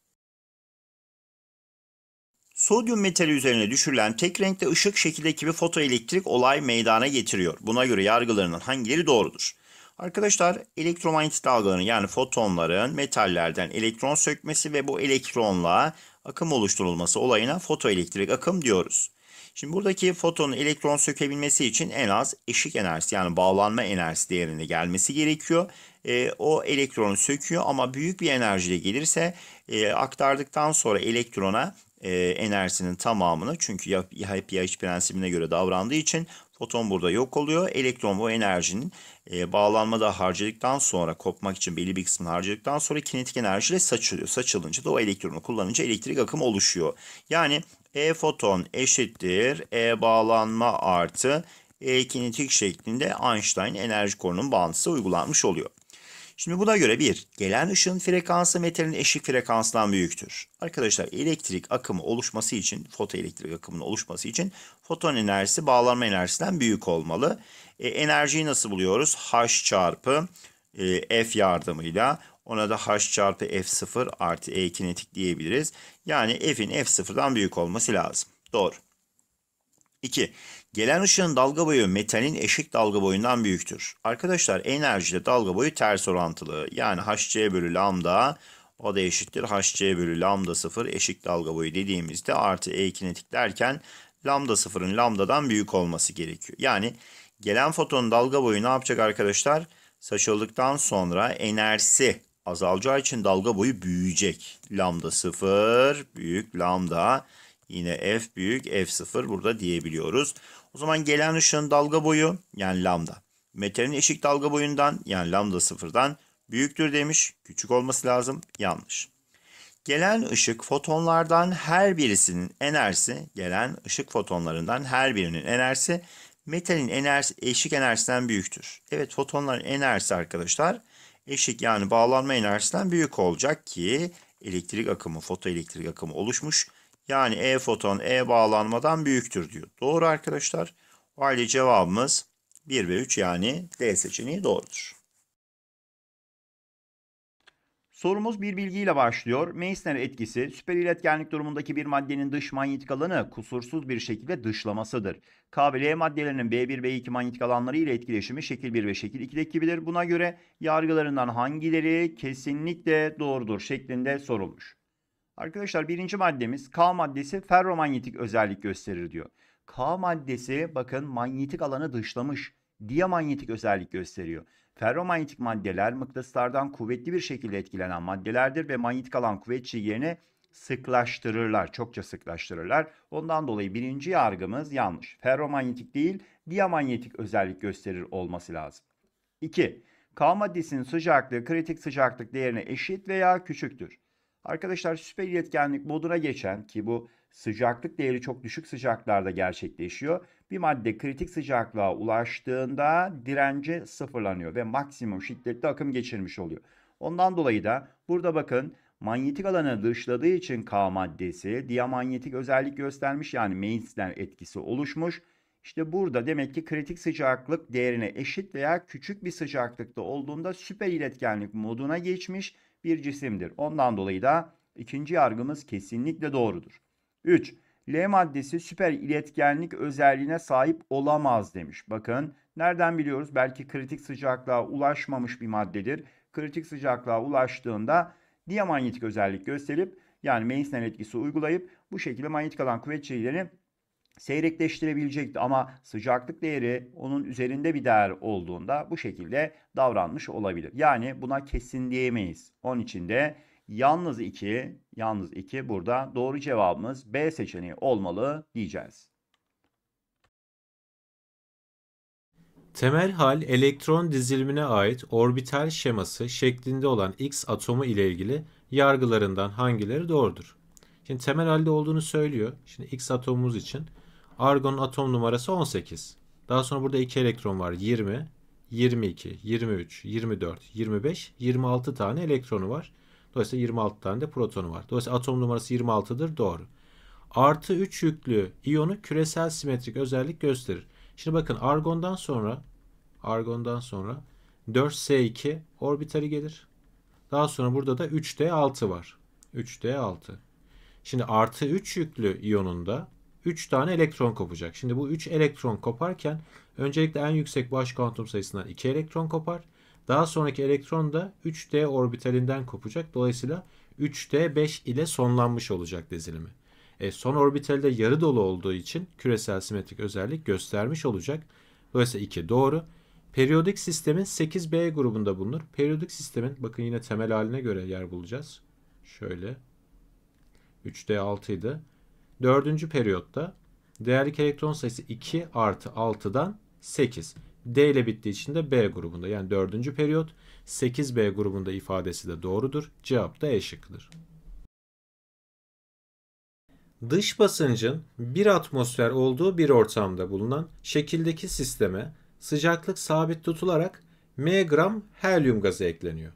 Sodyum metali üzerine düşürülen tek renkte ışık şekildeki bir fotoelektrik olay meydana getiriyor. Buna göre yargılarının hangileri doğrudur? Arkadaşlar elektromanyetik dalgaların yani fotonların metallerden elektron sökmesi ve bu elektronla akım oluşturulması olayına fotoelektrik akım diyoruz. Şimdi buradaki fotonun elektron sökebilmesi için en az eşik enerjisi yani bağlanma enerjisi değerine gelmesi gerekiyor. E, o elektronu söküyor ama büyük bir enerjiyle gelirse e, aktardıktan sonra elektrona e, enerjisinin tamamını çünkü ya hep pH prensibine göre davrandığı için Foton burada yok oluyor. Elektron bu enerjinin e, bağlanmada harcadıktan sonra kopmak için belli bir kısmını harcadıktan sonra kinetik enerjiyle saçılıyor. Saçılınca da o elektronu kullanınca elektrik akımı oluşuyor. Yani E foton eşittir E bağlanma artı E kinetik şeklinde Einstein enerji konunun bağıntısı uygulanmış oluyor. Şimdi buna göre bir, gelen ışığın frekansı metalin eşik frekansından büyüktür. Arkadaşlar elektrik akımı oluşması için, fotoelektrik akımının oluşması için foton enerjisi bağlanma enerjisinden büyük olmalı. E, enerjiyi nasıl buluyoruz? H çarpı e, F yardımıyla ona da H çarpı F0 artı E kinetik diyebiliriz. Yani F'in F0'dan büyük olması lazım. Doğru. 2. Gelen ışığın dalga boyu metalin eşik dalga boyundan büyüktür. Arkadaşlar enerjide dalga boyu ters orantılı. Yani hc bölü lambda o da eşittir hc bölü lambda 0 eşik dalga boyu dediğimizde artı e kinetik derken lambda sıfırın lambdadan büyük olması gerekiyor. Yani gelen fotonun dalga boyu ne yapacak arkadaşlar? Saçıldıktan sonra enerjisi azalacağı için dalga boyu büyüyecek. Lambda sıfır büyük lambda yine f büyük f sıfır burada diyebiliyoruz. O zaman gelen ışığın dalga boyu yani lambda. metrenin eşik dalga boyundan yani lambda sıfırdan büyüktür demiş. Küçük olması lazım. Yanlış. Gelen ışık fotonlardan her birisinin enerjisi, gelen ışık fotonlarından her birinin enerjisi metalin enerji, eşik enerjisinden büyüktür. Evet fotonların enerjisi arkadaşlar eşik yani bağlanma enerjisinden büyük olacak ki elektrik akımı, fotoelektrik akımı oluşmuş. Yani E foton E bağlanmadan büyüktür diyor. Doğru arkadaşlar. O halde cevabımız 1 ve 3 yani D seçeneği doğrudur. Sorumuz bir bilgiyle başlıyor. Meissner etkisi süper iletkenlik durumundaki bir maddenin dış manyetik alanı kusursuz bir şekilde dışlamasıdır. K ve L maddelerinin B1 B2 manyetik alanları ile etkileşimi şekil 1 ve şekil 2'deki gibidir. Buna göre yargılarından hangileri kesinlikle doğrudur şeklinde sorulmuş. Arkadaşlar birinci maddemiz K maddesi ferromanyetik özellik gösterir diyor. K maddesi bakın manyetik alanı dışlamış diamanyetik özellik gösteriyor. Ferromanyetik maddeler mıknatıslardan kuvvetli bir şekilde etkilenen maddelerdir ve manyetik alan kuvvetçi yerine sıklaştırırlar. Çokça sıklaştırırlar. Ondan dolayı birinci yargımız yanlış. Ferromanyetik değil diamanyetik özellik gösterir olması lazım. 2. K maddesinin sıcaklığı kritik sıcaklık değerine eşit veya küçüktür. Arkadaşlar süper iletkenlik moduna geçen ki bu sıcaklık değeri çok düşük sıcaklarda gerçekleşiyor. Bir madde kritik sıcaklığa ulaştığında dirence sıfırlanıyor ve maksimum şiddetli akım geçirmiş oluyor. Ondan dolayı da burada bakın manyetik alanı dışladığı için K maddesi diamanyetik özellik göstermiş yani Mainz'den etkisi oluşmuş. İşte burada demek ki kritik sıcaklık değerine eşit veya küçük bir sıcaklıkta olduğunda süper iletkenlik moduna geçmiş bir cisimdir. Ondan dolayı da ikinci yargımız kesinlikle doğrudur. 3. L maddesi süper iletkenlik özelliğine sahip olamaz demiş. Bakın nereden biliyoruz? Belki kritik sıcaklığa ulaşmamış bir maddedir. Kritik sıcaklığa ulaştığında diamanyetik özellik gösterip yani Meissner etkisi uygulayıp bu şekilde manyetik alan kuvvetçilerini seyrekleştirebilecekti ama sıcaklık değeri onun üzerinde bir değer olduğunda bu şekilde davranmış olabilir. Yani buna kesin diyemeyiz. Onun için de yalnız 2, yalnız 2 burada doğru cevabımız B seçeneği olmalı diyeceğiz. Temel hal elektron dizilimine ait orbital şeması şeklinde olan X atomu ile ilgili yargılarından hangileri doğrudur? Şimdi temel halde olduğunu söylüyor. Şimdi X atomumuz için Argon atom numarası 18. Daha sonra burada 2 elektron var. 20, 22, 23, 24, 25, 26 tane elektronu var. Dolayısıyla 26 tane de protonu var. Dolayısıyla atom numarası 26'dır. Doğru. Artı 3 yüklü iyonu küresel simetrik özellik gösterir. Şimdi bakın argondan sonra argondan sonra 4s2 orbitali gelir. Daha sonra burada da 3d6 var. 3d6. Şimdi artı 3 yüklü iyonunda 3 tane elektron kopacak. Şimdi bu 3 elektron koparken öncelikle en yüksek baş kuantum sayısından 2 elektron kopar. Daha sonraki elektron da 3D orbitalinden kopacak. Dolayısıyla 3D5 ile sonlanmış olacak dizilimi. E, son orbitalde yarı dolu olduğu için küresel simetrik özellik göstermiş olacak. Dolayısıyla 2 doğru. Periyodik sistemin 8B grubunda bulunur. Periyodik sistemin bakın yine temel haline göre yer bulacağız. Şöyle 3D 6 idi. Dördüncü periyotta değerlik elektron sayısı 2 artı 6'dan 8. D ile bittiği için de B grubunda yani dördüncü periyot 8B grubunda ifadesi de doğrudur. Cevap da eşittir. Dış basıncın bir atmosfer olduğu bir ortamda bulunan şekildeki sisteme sıcaklık sabit tutularak M gram helyum gazı ekleniyor.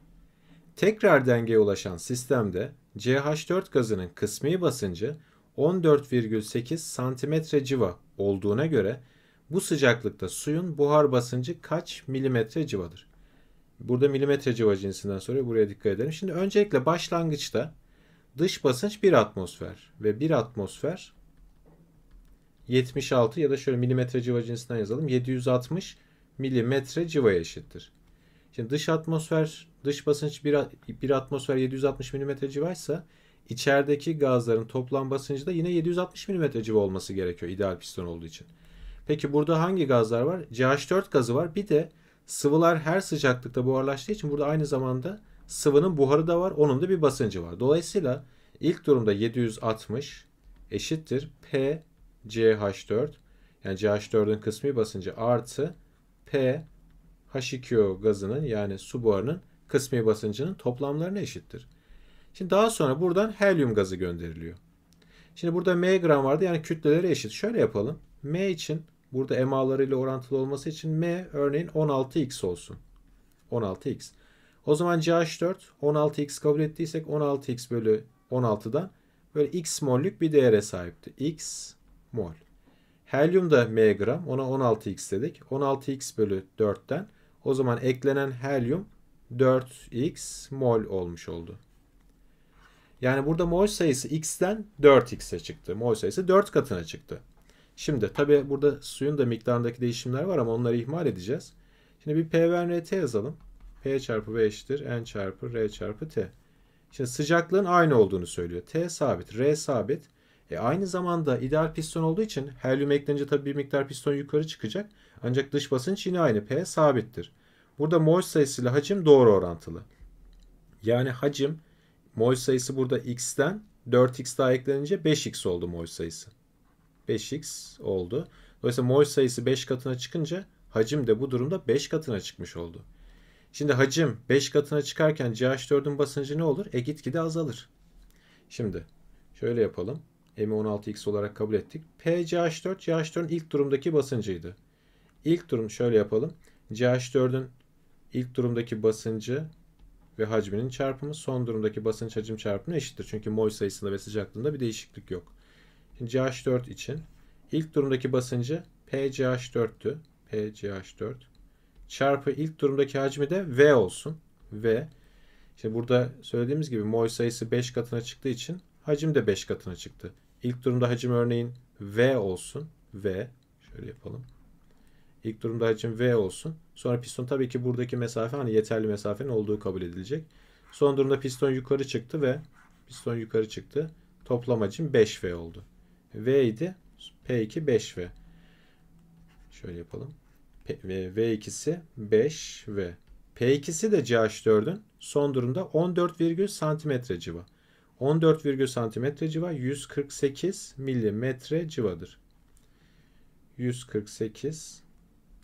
Tekrar dengeye ulaşan sistemde CH4 gazının kısmi basıncı 14,8 santimetre civa olduğuna göre bu sıcaklıkta suyun buhar basıncı kaç milimetre civadır? Burada milimetre civa cinsinden soruyor. Buraya dikkat edelim. Şimdi öncelikle başlangıçta dış basınç 1 atmosfer ve 1 atmosfer 76 ya da şöyle milimetre civa cinsinden yazalım. 760 milimetre civa eşittir. Şimdi dış atmosfer, dış basınç 1, atmosfer 760 milimetre civaysa ise İçerideki gazların toplam basıncı da yine 760 mm civa olması gerekiyor ideal piston olduğu için. Peki burada hangi gazlar var? CH4 gazı var. Bir de sıvılar her sıcaklıkta buharlaştığı için burada aynı zamanda sıvının buharı da var. Onun da bir basıncı var. Dolayısıyla ilk durumda 760 eşittir P CH4 yani CH4'ün kısmi basıncı artı P H2O gazının yani su buharının kısmi basıncının toplamlarına eşittir. Şimdi daha sonra buradan helyum gazı gönderiliyor. Şimdi burada M gram vardı yani kütleleri eşit. Şöyle yapalım. M için burada MA'ları ile orantılı olması için M örneğin 16x olsun. 16x. O zaman CH4 16x kabul ettiysek 16x bölü 16'dan böyle x mollük bir değere sahipti. X mol. Helyum da M gram. Ona 16x dedik. 16x bölü 4'ten o zaman eklenen helyum 4x mol olmuş oldu. Yani burada mol sayısı x'ten 4x'e çıktı. Mol sayısı 4 katına çıktı. Şimdi tabi burada suyun da miktarındaki değişimler var ama onları ihmal edeceğiz. Şimdi bir P ve RT yazalım. P çarpı V eşittir. N çarpı R çarpı T. Şimdi sıcaklığın aynı olduğunu söylüyor. T sabit, R sabit. E aynı zamanda ideal piston olduğu için helyum eklenince tabii bir miktar piston yukarı çıkacak. Ancak dış basınç yine aynı. P sabittir. Burada mol sayısıyla hacim doğru orantılı. Yani hacim Mol sayısı burada x'ten 4x daha eklenince 5x oldu mol sayısı. 5x oldu. Dolayısıyla mol sayısı 5 katına çıkınca hacim de bu durumda 5 katına çıkmış oldu. Şimdi hacim 5 katına çıkarken CH4'ün basıncı ne olur? E gitgide azalır. Şimdi şöyle yapalım. M 16x olarak kabul ettik. P CH4, CH4'ün ilk durumdaki basıncıydı. İlk durum şöyle yapalım. CH4'ün ilk durumdaki basıncı ve hacminin çarpımı son durumdaki basınç hacim çarpımına eşittir. Çünkü mol sayısında ve sıcaklığında bir değişiklik yok. Şimdi CH4 için ilk durumdaki basıncı PCH4'tü. PCH4 çarpı ilk durumdaki hacmi de V olsun. V. Şimdi burada söylediğimiz gibi mol sayısı 5 katına çıktığı için hacim de 5 katına çıktı. İlk durumda hacim örneğin V olsun. V. Şöyle yapalım. İlk durumda hacim V olsun. Sonra piston tabii ki buradaki mesafe hani yeterli mesafenin olduğu kabul edilecek. Son durumda piston yukarı çıktı ve piston yukarı çıktı. Toplam hacim 5V oldu. V idi. P2 5V. Şöyle yapalım. P, V2'si 5V. P2'si de CH4'ün son durumda 14 santimetre civa. 14 santimetre civa 148 milimetre civadır. 148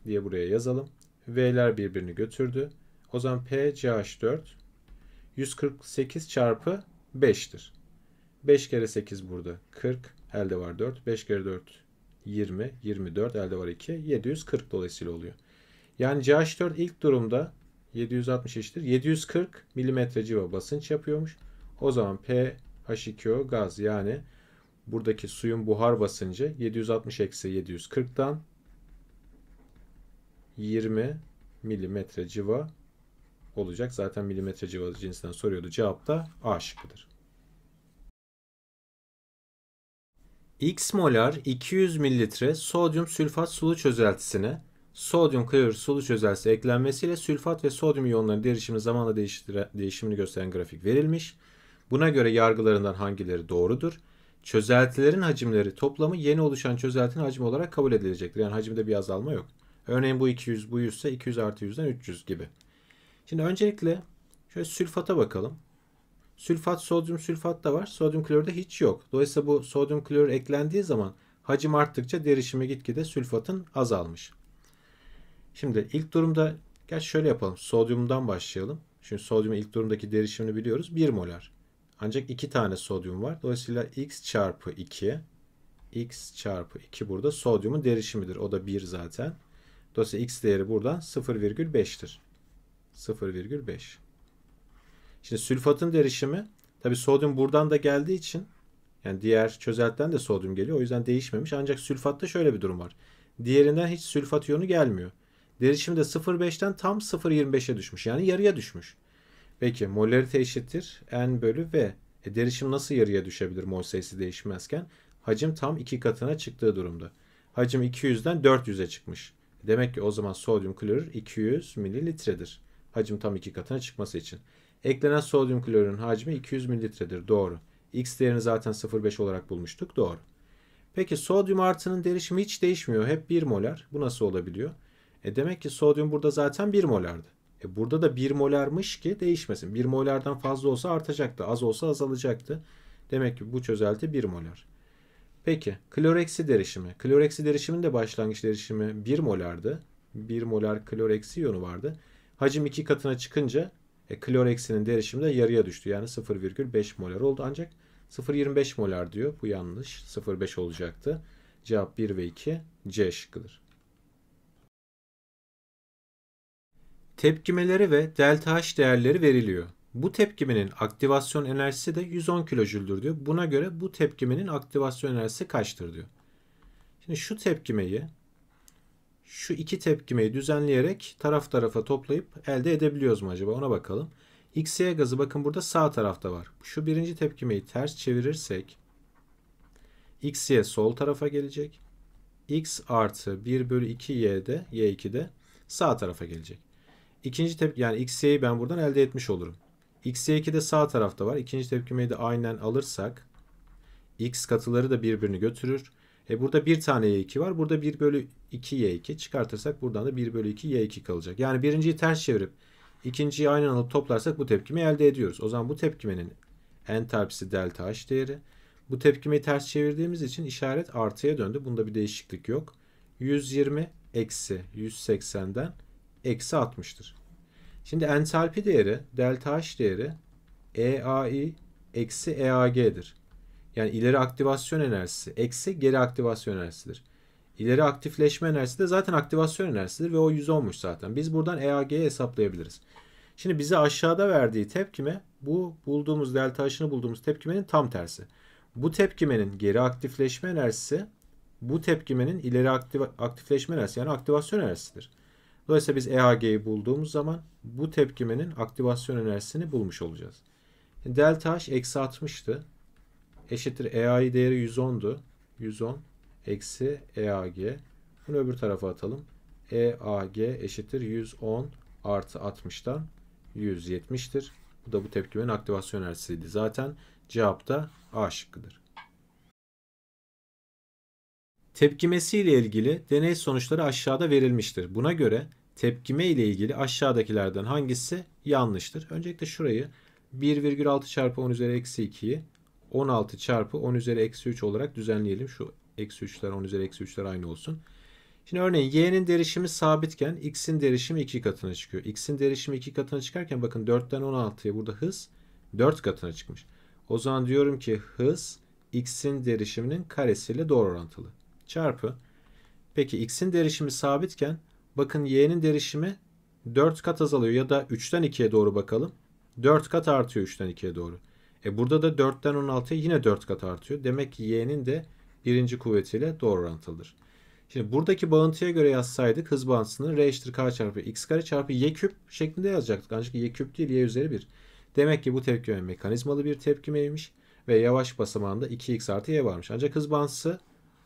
diye buraya yazalım. V'ler birbirini götürdü. O zaman pch 4 148 çarpı 5'tir. 5 kere 8 burada 40 elde var 4. 5 kere 4 20. 24 elde var 2. 740 dolayısıyla oluyor. Yani CH4 ilk durumda 760 eşittir. 740 milimetre civa basınç yapıyormuş. O zaman PH2O gaz yani buradaki suyun buhar basıncı 760 eksi 740'dan 20 milimetre civa olacak. Zaten milimetre civa cinsinden soruyordu. Cevap da A şıkkıdır. X molar 200 mililitre sodyum sülfat sulu çözeltisine sodyum klorür sulu çözeltisi eklenmesiyle sülfat ve sodyum iyonlarının değişimi zamanla değişimini gösteren grafik verilmiş. Buna göre yargılarından hangileri doğrudur? Çözeltilerin hacimleri toplamı yeni oluşan çözeltinin hacmi olarak kabul edilecektir. Yani hacimde bir azalma yok. Örneğin bu 200, bu 100 ise 200 artı 100'den 300 gibi. Şimdi öncelikle şöyle sülfata bakalım. Sülfat, sodyum sülfat da var. Sodyum klorür de hiç yok. Dolayısıyla bu sodyum klorür eklendiği zaman hacim arttıkça derişimi gitgide sülfatın azalmış. Şimdi ilk durumda gel şöyle yapalım. Sodyumdan başlayalım. Çünkü sodyumun ilk durumdaki derişimini biliyoruz. 1 molar. Ancak 2 tane sodyum var. Dolayısıyla x çarpı 2 x çarpı 2 burada sodyumun derişimidir. O da 1 zaten. Dolayısıyla x değeri burada 0,5'tir. 0,5. Şimdi sülfatın derişimi tabi sodyum buradan da geldiği için yani diğer çözeltten de sodyum geliyor. O yüzden değişmemiş. Ancak sülfatta şöyle bir durum var. Diğerinden hiç sülfat iyonu gelmiyor. Derişim de 0,5'ten tam 0,25'e düşmüş. Yani yarıya düşmüş. Peki molarite eşittir n bölü v. E, derişim nasıl yarıya düşebilir mol sayısı değişmezken? Hacim tam 2 katına çıktığı durumda. Hacim 200'den 400'e çıkmış. Demek ki o zaman sodyum klorür 200 mililitredir. Hacim tam iki katına çıkması için. Eklenen sodyum klorürün hacmi 200 mililitredir. Doğru. X değerini zaten 0,5 olarak bulmuştuk. Doğru. Peki sodyum artının derişimi hiç değişmiyor. Hep 1 molar. Bu nasıl olabiliyor? E demek ki sodyum burada zaten 1 molardı. E burada da 1 molarmış ki değişmesin. 1 molardan fazla olsa artacaktı. Az olsa azalacaktı. Demek ki bu çözelti 1 molar. Peki kloreksi derişimi. Kloreksi derişimin de başlangıç derişimi 1 molardı. 1 molar kloreksi iyonu vardı. Hacim 2 katına çıkınca e, kloreksinin derişimi de yarıya düştü. Yani 0,5 molar oldu ancak 0,25 molar diyor. Bu yanlış. 0,5 olacaktı. Cevap 1 ve 2 C şıkkıdır. Tepkimeleri ve delta H değerleri veriliyor. Bu tepkimenin aktivasyon enerjisi de 110 kilojüldür diyor. Buna göre bu tepkimenin aktivasyon enerjisi kaçtır diyor. Şimdi şu tepkimeyi şu iki tepkimeyi düzenleyerek taraf tarafa toplayıp elde edebiliyoruz mu acaba ona bakalım. XY gazı bakın burada sağ tarafta var. Şu birinci tepkimeyi ters çevirirsek XY sol tarafa gelecek. X artı 1 bölü 2 Y'de Y2'de sağ tarafa gelecek. İkinci tepki yani XY'yi ben buradan elde etmiş olurum. XY2 de sağ tarafta var. İkinci tepkimeyi de aynen alırsak X katıları da birbirini götürür. E burada bir tane Y2 var. Burada 1 bölü 2 Y2 çıkartırsak buradan da 1 bölü 2 Y2 kalacak. Yani birinciyi ters çevirip ikinciyi aynen alıp toplarsak bu tepkimi elde ediyoruz. O zaman bu tepkimenin entalpisi delta H değeri. Bu tepkimeyi ters çevirdiğimiz için işaret artıya döndü. Bunda bir değişiklik yok. 120 eksi 180'den eksi 60'tır. Şimdi entalpi değeri delta H değeri EAI eksi EAG'dir. Yani ileri aktivasyon enerjisi eksi geri aktivasyon enerjisidir. İleri aktifleşme enerjisi de zaten aktivasyon enerjisidir ve o olmuş zaten. Biz buradan EAG'yi hesaplayabiliriz. Şimdi bize aşağıda verdiği tepkime bu bulduğumuz delta H'ını bulduğumuz tepkimenin tam tersi. Bu tepkimenin geri aktifleşme enerjisi bu tepkimenin ileri aktif aktifleşme enerjisi yani aktivasyon enerjisidir. Dolayısıyla biz EAG'yi bulduğumuz zaman bu tepkimenin aktivasyon enerjisini bulmuş olacağız. Delta H eksi 60'tı. Eşittir EAI değeri 110'du. 110 eksi EAG. Bunu öbür tarafa atalım. EAG eşittir 110 artı 60'tan 170'tir. Bu da bu tepkimenin aktivasyon enerjisiydi. Zaten cevap da A şıkkıdır. Tepkimesi ile ilgili deney sonuçları aşağıda verilmiştir. Buna göre tepkime ile ilgili aşağıdakilerden hangisi yanlıştır? Öncelikle şurayı 1,6 çarpı 10 üzeri eksi 2'yi 16 çarpı 10 üzeri eksi 3 olarak düzenleyelim. Şu eksi 3'ler 10 üzeri eksi 3'ler aynı olsun. Şimdi örneğin y'nin derişimi sabitken x'in derişimi 2 katına çıkıyor. x'in derişimi 2 katına çıkarken bakın 4'ten 16'ya burada hız 4 katına çıkmış. O zaman diyorum ki hız x'in derişiminin karesiyle doğru orantılı çarpı. Peki x'in derişimi sabitken bakın y'nin derişimi 4 kat azalıyor ya da 3'ten 2'ye doğru bakalım. 4 kat artıyor 3'ten 2'ye doğru. E burada da 4'ten 16'ya yine 4 kat artıyor. Demek ki y'nin de birinci kuvvetiyle doğru orantılıdır. Şimdi buradaki bağıntıya göre yazsaydık hız bağıntısını r eşittir k çarpı x kare çarpı y küp şeklinde yazacaktık. Ancak y küp değil y üzeri 1. Demek ki bu tepkime mekanizmalı bir tepkimeymiş ve yavaş basamağında 2x artı y varmış. Ancak hız bağıntısı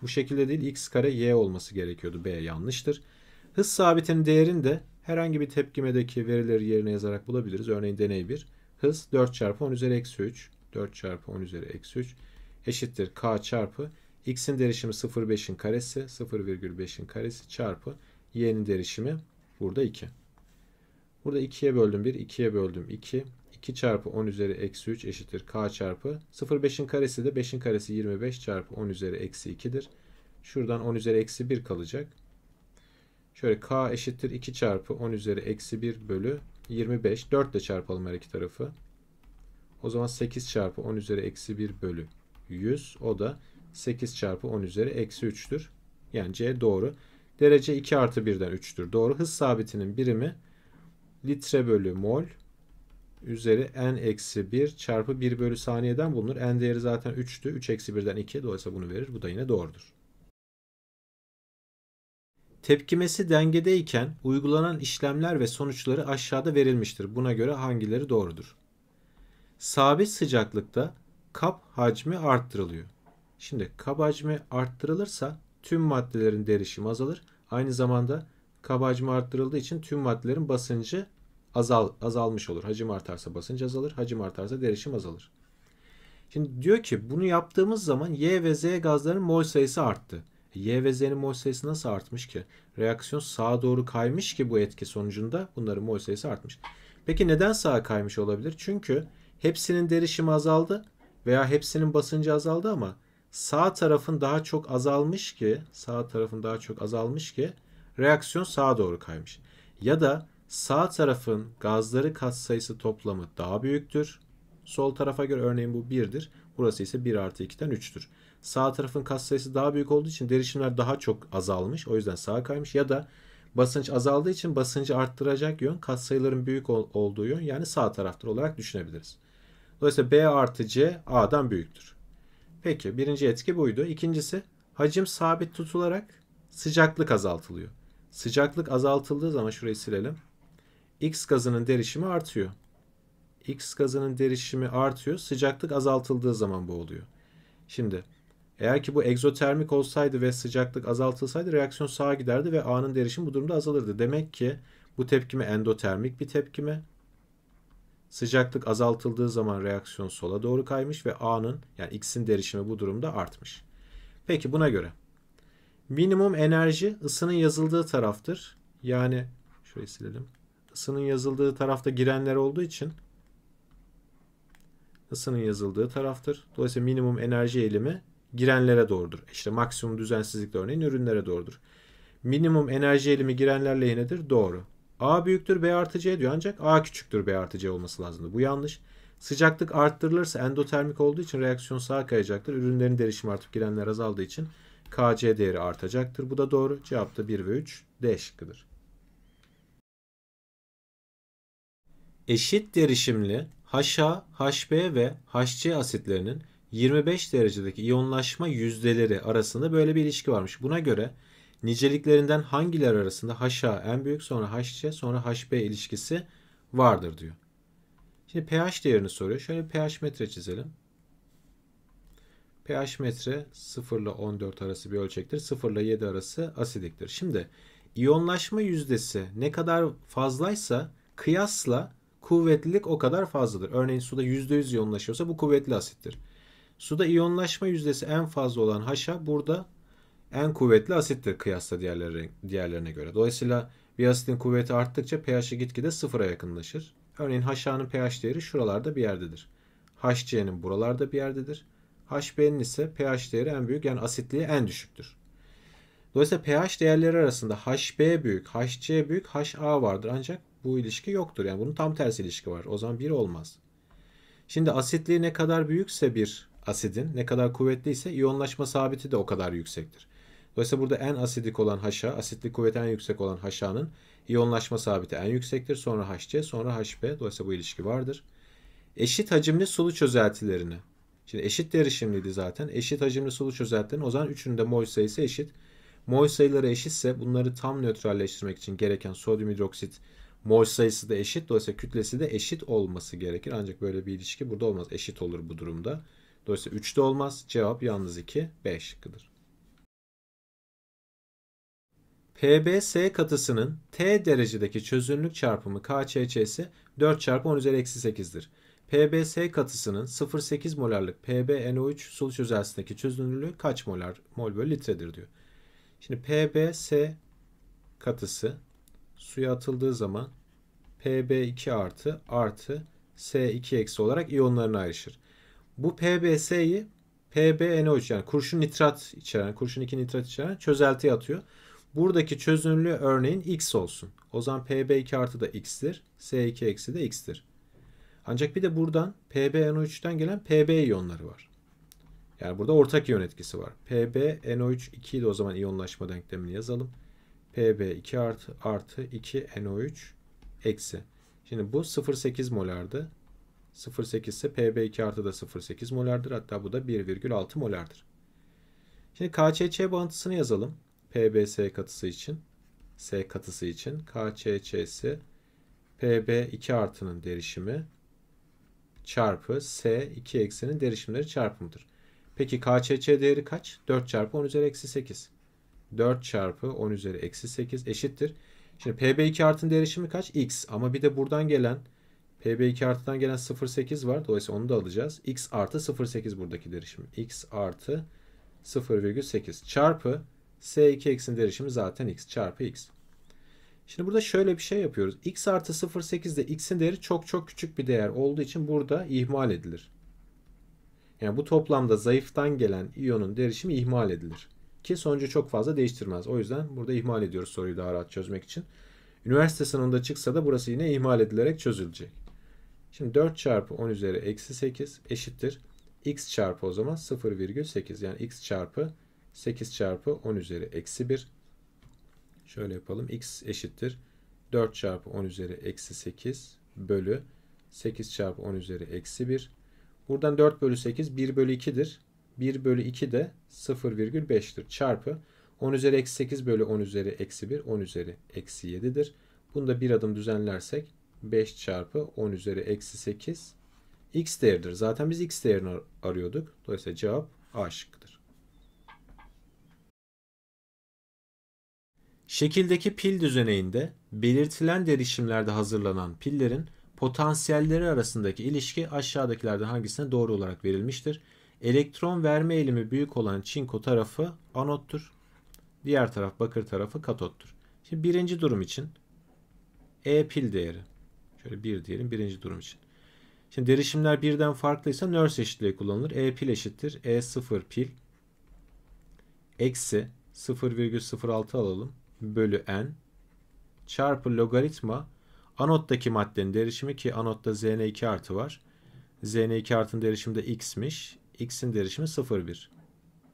bu şekilde değil x kare y olması gerekiyordu. B yanlıştır. Hız sabitinin değerini de herhangi bir tepkimedeki verileri yerine yazarak bulabiliriz. Örneğin deney 1. Hız 4 çarpı 10 üzeri eksi 3. 4 çarpı 10 üzeri eksi 3 eşittir k çarpı x'in derişimi 0,5'in karesi 0,5'in karesi çarpı y'nin derişimi burada 2. Burada 2'ye böldüm 1, 2'ye böldüm 2. 2 çarpı 10 üzeri eksi 3 eşittir k çarpı 0,5'in karesi de 5'in karesi 25 çarpı 10 üzeri eksi 2'dir. Şuradan 10 üzeri eksi 1 kalacak. Şöyle k eşittir 2 çarpı 10 üzeri eksi 1 bölü 25. 4 ile çarpalım her iki tarafı. O zaman 8 çarpı 10 üzeri eksi 1 bölü 100. O da 8 çarpı 10 üzeri eksi 3'tür. Yani C doğru. Derece 2 artı 1'den 3'tür. Doğru. Hız sabitinin birimi litre bölü mol üzeri n eksi 1 çarpı 1 bölü saniyeden bulunur. n değeri zaten 3'tü. 3 eksi 1'den 2. Dolayısıyla bunu verir. Bu da yine doğrudur. Tepkimesi dengedeyken uygulanan işlemler ve sonuçları aşağıda verilmiştir. Buna göre hangileri doğrudur? Sabit sıcaklıkta kap hacmi arttırılıyor. Şimdi kap hacmi arttırılırsa tüm maddelerin derişimi azalır. Aynı zamanda kap hacmi arttırıldığı için tüm maddelerin basıncı azal, azalmış olur. Hacim artarsa basınç azalır. Hacim artarsa derişim azalır. Şimdi diyor ki bunu yaptığımız zaman Y ve Z gazlarının mol sayısı arttı. E, y ve Z'nin mol sayısı nasıl artmış ki? Reaksiyon sağa doğru kaymış ki bu etki sonucunda bunların mol sayısı artmış. Peki neden sağa kaymış olabilir? Çünkü hepsinin derişimi azaldı veya hepsinin basıncı azaldı ama sağ tarafın daha çok azalmış ki sağ tarafın daha çok azalmış ki reaksiyon sağa doğru kaymış. Ya da Sağ tarafın gazları katsayısı toplamı daha büyüktür. Sol tarafa göre örneğin bu 1'dir. Burası ise 1 artı 2'den 3'tür. Sağ tarafın katsayısı daha büyük olduğu için derişimler daha çok azalmış. O yüzden sağa kaymış. Ya da basınç azaldığı için basıncı arttıracak yön katsayıların büyük olduğu yön yani sağ taraftır olarak düşünebiliriz. Dolayısıyla B artı C A'dan büyüktür. Peki birinci etki buydu. İkincisi hacim sabit tutularak sıcaklık azaltılıyor. Sıcaklık azaltıldığı zaman şurayı silelim. X gazının derişimi artıyor. X gazının derişimi artıyor. Sıcaklık azaltıldığı zaman bu oluyor. Şimdi eğer ki bu egzotermik olsaydı ve sıcaklık azaltılsaydı reaksiyon sağa giderdi ve A'nın derişimi bu durumda azalırdı. Demek ki bu tepkime endotermik bir tepkime. Sıcaklık azaltıldığı zaman reaksiyon sola doğru kaymış ve A'nın yani X'in derişimi bu durumda artmış. Peki buna göre minimum enerji ısının yazıldığı taraftır. Yani şöyle silelim ısının yazıldığı tarafta girenler olduğu için ısının yazıldığı taraftır. Dolayısıyla minimum enerji eğilimi girenlere doğrudur. İşte maksimum düzensizlik de örneğin ürünlere doğrudur. Minimum enerji eğilimi girenler lehinedir. Doğru. A büyüktür B artı C diyor ancak A küçüktür B artı C olması lazımdı. Bu yanlış. Sıcaklık arttırılırsa endotermik olduğu için reaksiyon sağa kayacaktır. Ürünlerin derişimi artıp girenler azaldığı için KC değeri artacaktır. Bu da doğru. Cevap da 1 ve 3 D şıkkıdır. eşit derişimli HA, HB ve HC asitlerinin 25 derecedeki iyonlaşma yüzdeleri arasında böyle bir ilişki varmış. Buna göre niceliklerinden hangileri arasında HA en büyük sonra HC sonra HB ilişkisi vardır diyor. Şimdi pH değerini soruyor. Şöyle pH metre çizelim. pH metre 0 ile 14 arası bir ölçektir. 0 ile 7 arası asidiktir. Şimdi iyonlaşma yüzdesi ne kadar fazlaysa kıyasla kuvvetlilik o kadar fazladır. Örneğin suda %100 yoğunlaşıyorsa bu kuvvetli asittir. Suda iyonlaşma yüzdesi en fazla olan haşa burada en kuvvetli asittir kıyasla diğerlerine, diğerlerine göre. Dolayısıyla bir asitin kuvveti arttıkça pH'i gitgide sıfıra yakınlaşır. Örneğin haşanın pH değeri şuralarda bir yerdedir. HC'nin buralarda bir yerdedir. HB'nin ise pH değeri en büyük yani asitliği en düşüktür. Dolayısıyla pH değerleri arasında HB büyük, HC büyük, HA vardır. Ancak bu ilişki yoktur. Yani bunun tam tersi ilişki var. O zaman bir olmaz. Şimdi asitliği ne kadar büyükse bir asidin ne kadar kuvvetliyse iyonlaşma sabiti de o kadar yüksektir. Dolayısıyla burada en asidik olan haşa, asitlik kuvveti en yüksek olan haşanın iyonlaşma sabiti en yüksektir. Sonra HC, sonra HB. Dolayısıyla bu ilişki vardır. Eşit hacimli sulu çözeltilerini. Şimdi eşit derişimliydi zaten. Eşit hacimli sulu çözeltilerin o zaman üçünün de mol sayısı eşit. Mol sayıları eşitse bunları tam nötralleştirmek için gereken sodyum hidroksit mol sayısı da eşit. Dolayısıyla kütlesi de eşit olması gerekir. Ancak böyle bir ilişki burada olmaz. Eşit olur bu durumda. Dolayısıyla 3 de olmaz. Cevap yalnız 2, B şıkkıdır. PBS katısının T derecedeki çözünürlük çarpımı KÇÇ'si 4 çarpı 10 üzeri eksi 8'dir. PBS katısının 0,8 molarlık PbNO3 sulu çözelsindeki çözünürlüğü kaç molar mol bölü litredir diyor. Şimdi PBS katısı suya atıldığı zaman Pb2 artı artı S2 eksi olarak iyonlarına ayrışır. Bu PbS'yi PbNO3 yani kurşun nitrat içeren, kurşun 2 nitrat içeren çözeltiye atıyor. Buradaki çözünürlüğü örneğin x olsun. O zaman Pb2 artı da x'tir. S2 eksi de x'tir. Ancak bir de buradan PbNO3'ten gelen Pb iyonları var. Yani burada ortak iyon etkisi var. PbNO3 2'yi de o zaman iyonlaşma denklemini yazalım. Pb2 artı, artı 2 NO3 eksi. Şimdi bu 0,8 molardı. 0,8 ise Pb2 artı da 0,8 molardır. Hatta bu da 1,6 molardır. Şimdi KcC bağıntısını yazalım. PBS katısı için. S katısı için. KcC'si PB2 artının derişimi çarpı S2 eksinin derişimleri çarpımıdır. Peki KcC değeri kaç? 4 çarpı 10 üzeri eksi 8. 4 çarpı 10 üzeri eksi 8 eşittir. Şimdi PB2 artının değerişimi kaç? X. Ama bir de buradan gelen PB2 artıdan gelen 0.8 var. Dolayısıyla onu da alacağız. X artı 0.8 buradaki derişim. X artı 0.8 çarpı S2X'in derişimi zaten X çarpı X. Şimdi burada şöyle bir şey yapıyoruz. X artı 0.8'de X'in değeri çok çok küçük bir değer olduğu için burada ihmal edilir. Yani bu toplamda zayıftan gelen iyonun derişimi ihmal edilir ki sonucu çok fazla değiştirmez. O yüzden burada ihmal ediyoruz soruyu daha rahat çözmek için. Üniversite sınavında çıksa da burası yine ihmal edilerek çözülecek. Şimdi 4 çarpı 10 üzeri eksi 8 eşittir. x çarpı o zaman 0,8 yani x çarpı 8 çarpı 10 üzeri eksi 1. Şöyle yapalım x eşittir. 4 çarpı 10 üzeri eksi 8 bölü 8 çarpı 10 üzeri eksi 1. Buradan 4 bölü 8 1 bölü 2'dir. 1 bölü 2 de 0,5'tir çarpı 10 üzeri eksi 8 bölü 10 üzeri eksi 1 10 üzeri eksi 7'dir. Bunu da bir adım düzenlersek 5 çarpı 10 üzeri eksi 8 x değeridir. Zaten biz x değerini ar arıyorduk. Dolayısıyla cevap A şıkkıdır. Şekildeki pil düzeneğinde belirtilen derişimlerde hazırlanan pillerin potansiyelleri arasındaki ilişki aşağıdakilerden hangisine doğru olarak verilmiştir? Elektron verme eğilimi büyük olan çinko tarafı anottur. Diğer taraf bakır tarafı katottur. Şimdi birinci durum için E pil değeri. Şöyle bir diyelim birinci durum için. Şimdi derişimler birden farklıysa nörs eşitliği kullanılır. E pil eşittir. E 0 pil eksi 0,06 alalım. Bölü n çarpı logaritma anottaki maddenin derişimi ki anotta zn2 artı var. zn2 artın derişimi de x'miş x'in derişimi 0,1.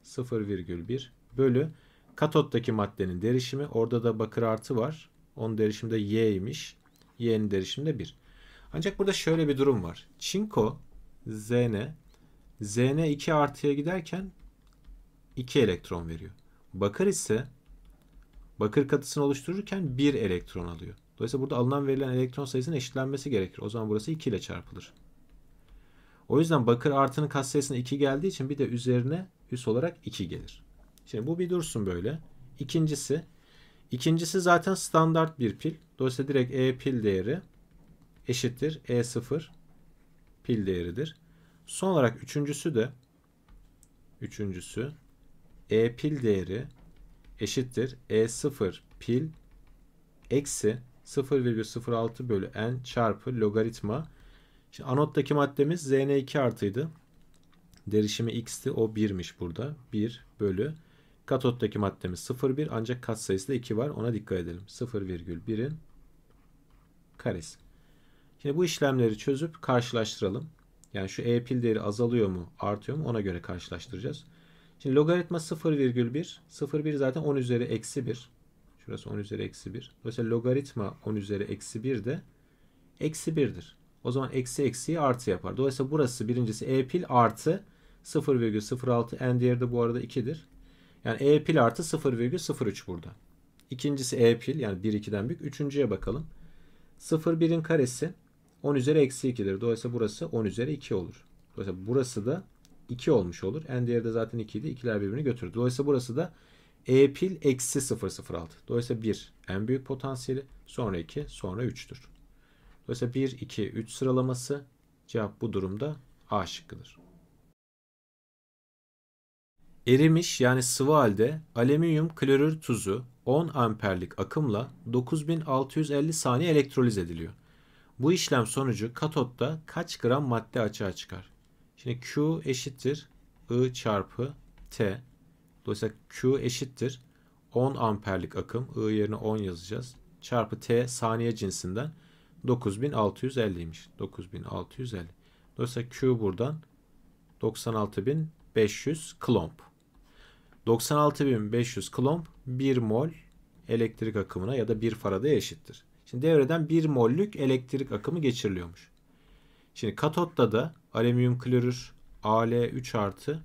0,1 bölü katottaki maddenin derişimi orada da bakır artı var. Onun derişimi de y'ymiş. Y'nin derişimi de 1. Ancak burada şöyle bir durum var. Çinko Zn Zn 2 artıya giderken 2 elektron veriyor. Bakır ise bakır katısını oluştururken 1 elektron alıyor. Dolayısıyla burada alınan verilen elektron sayısının eşitlenmesi gerekir. O zaman burası 2 ile çarpılır. O yüzden bakır artının katsayısına 2 geldiği için bir de üzerine üs olarak 2 gelir. Şimdi bu bir dursun böyle. İkincisi ikincisi zaten standart bir pil. Dolayısıyla direkt E pil değeri eşittir E0 pil değeridir. Son olarak üçüncüsü de üçüncüsü E pil değeri eşittir E0 pil eksi 0,06 bölü n çarpı logaritma Şimdi anottaki maddemiz Zn2 artıydı. Derişimi x'ti o 1'miş burada. 1 bölü. Katottaki maddemiz 0,1 ancak kat sayısı da 2 var. Ona dikkat edelim. 0,1'in karesi. Şimdi bu işlemleri çözüp karşılaştıralım. Yani şu e pil değeri azalıyor mu artıyor mu ona göre karşılaştıracağız. Şimdi logaritma 0,1. 0,1 zaten 10 üzeri eksi 1. Şurası 10 üzeri eksi 1. Dolayısıyla logaritma 10 üzeri eksi 1 de eksi 1'dir. O zaman eksi eksi artı yapar. Dolayısıyla burası birincisi E pil artı 0,06 n diğeri de bu arada 2'dir. Yani E pil artı 0,03 burada. İkincisi E pil yani 1 2'den büyük. Üçüncüye bakalım. 0,1'in karesi 10 üzeri eksi 2'dir. Dolayısıyla burası 10 üzeri 2 olur. Dolayısıyla burası da 2 olmuş olur. En diğeri de zaten 2 İkiler birbirini götürür. Dolayısıyla burası da E pil eksi 006. Dolayısıyla 1 en büyük potansiyeli. Sonra 2 sonra 3'tür. Dolayısıyla 1, 2, 3 sıralaması cevap bu durumda A şıkkıdır. Erimiş yani sıvı halde alüminyum klorür tuzu 10 amperlik akımla 9650 saniye elektroliz ediliyor. Bu işlem sonucu katotta kaç gram madde açığa çıkar? Şimdi Q eşittir I çarpı T. Dolayısıyla Q eşittir 10 amperlik akım. I yerine 10 yazacağız. Çarpı T saniye cinsinden. 9650'ymiş. 9650. Dolayısıyla Q buradan 96500 klomp. 96500 klomp 1 mol elektrik akımına ya da 1 farada eşittir. Şimdi devreden 1 mollük elektrik akımı geçiriliyormuş. Şimdi katotta da alüminyum klorür Al3 artı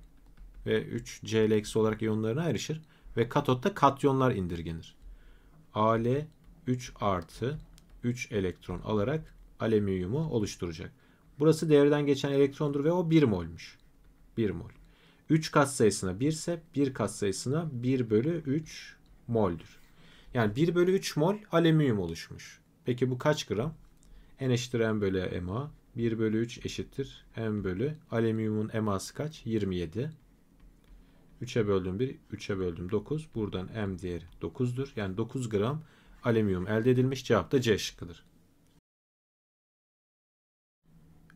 ve 3 Cl eksi olarak iyonlarına ayrışır ve katotta katyonlar indirgenir. Al3 artı 3 elektron alarak alüminyumu oluşturacak. Burası devreden geçen elektrondur ve o 1 molmuş. 1 mol. 3 katsayısına 1 ise 1 katsayısına 1 bölü 3 moldür. Yani 1 bölü 3 mol alüminyum oluşmuş. Peki bu kaç gram? N eşittir M bölü MA. 1 bölü 3 eşittir M bölü. Alüminyumun MA'sı kaç? 27. 3'e böldüm 1, 3'e böldüm 9. Buradan M değeri 9'dur. Yani 9 gram alüminyum elde edilmiş. Cevap da C şıkkıdır.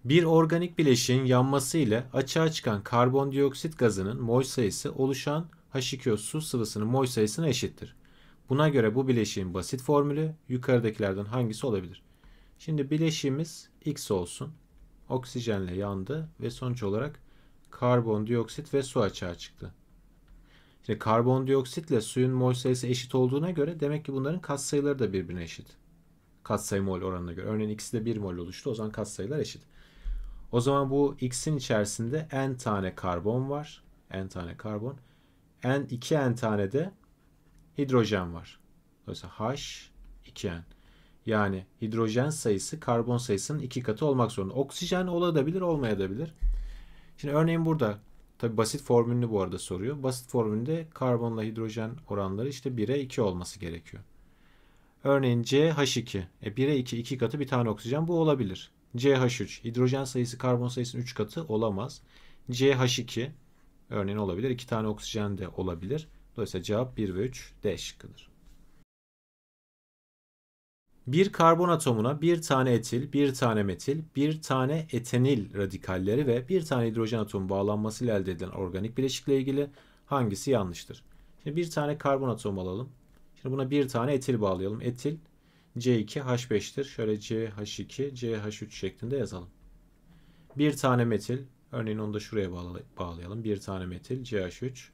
Bir organik bileşiğin yanması ile açığa çıkan karbondioksit gazının mol sayısı oluşan H2O su sıvısının mol sayısına eşittir. Buna göre bu bileşiğin basit formülü yukarıdakilerden hangisi olabilir? Şimdi bileşiğimiz X olsun. Oksijenle yandı ve sonuç olarak karbondioksit ve su açığa çıktı. Şimdi karbondioksitle suyun mol sayısı eşit olduğuna göre demek ki bunların katsayıları da birbirine eşit. Katsayı mol oranına göre. Örneğin ikisi de 1 mol oluştu. O zaman katsayılar eşit. O zaman bu x'in içerisinde n tane karbon var. n tane karbon. n 2n tane de hidrojen var. Dolayısıyla h 2n. Yani hidrojen sayısı karbon sayısının iki katı olmak zorunda. Oksijen olabilir olmayabilir. Şimdi örneğin burada Tabi basit formülünü bu arada soruyor. Basit formülünde karbonla hidrojen oranları işte 1'e 2 olması gerekiyor. Örneğin CH2. E 1'e 2, 2 katı bir tane oksijen bu olabilir. CH3. Hidrojen sayısı karbon sayısının 3 katı olamaz. CH2 örneğin olabilir. 2 tane oksijen de olabilir. Dolayısıyla cevap 1 ve 3 D şıkkıdır. Bir karbon atomuna bir tane etil, bir tane metil, bir tane etenil radikalleri ve bir tane hidrojen atomu bağlanmasıyla elde edilen organik bileşikle ilgili hangisi yanlıştır? Şimdi bir tane karbon atomu alalım. Şimdi buna bir tane etil bağlayalım. Etil C2H5'tir. Şöyle CH2, CH3 şeklinde yazalım. Bir tane metil, örneğin onu da şuraya bağlayalım. Bir tane metil, CH3.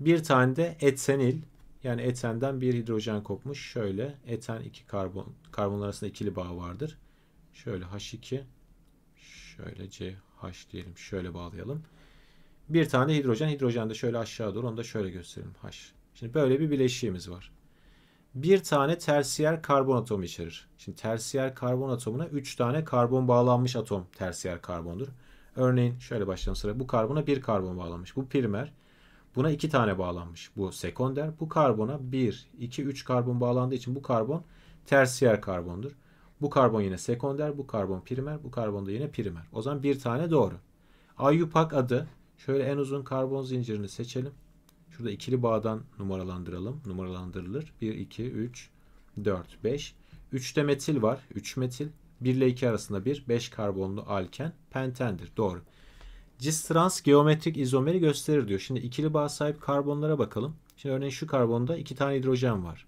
Bir tane de etenil, yani etenden bir hidrojen kopmuş. Şöyle eten iki karbon. Karbonlar arasında ikili bağ vardır. Şöyle H2 şöyle CH diyelim. Şöyle bağlayalım. Bir tane hidrojen. Hidrojen de şöyle aşağı doğru. Onu da şöyle gösterelim. H. Şimdi böyle bir bileşiğimiz var. Bir tane tersiyer karbon atomu içerir. Şimdi tersiyer karbon atomuna 3 tane karbon bağlanmış atom tersiyer karbondur. Örneğin şöyle başlayalım sıra. Bu karbona bir karbon bağlanmış. Bu primer. Buna iki tane bağlanmış. Bu sekonder. Bu karbona 1, 2, 3 karbon bağlandığı için bu karbon tersiyer karbondur. Bu karbon yine sekonder, bu karbon primer, bu karbon da yine primer. O zaman bir tane doğru. IUPAC adı. Şöyle en uzun karbon zincirini seçelim. Şurada ikili bağdan numaralandıralım. Numaralandırılır. 1, 2, 3, 4, 5. 3'te metil var. 3 metil. 1 ile 2 arasında bir 5 karbonlu alken pentendir. Doğru. Cis trans geometrik izomeri gösterir diyor. Şimdi ikili bağ sahip karbonlara bakalım. Şimdi örneğin şu karbonda iki tane hidrojen var.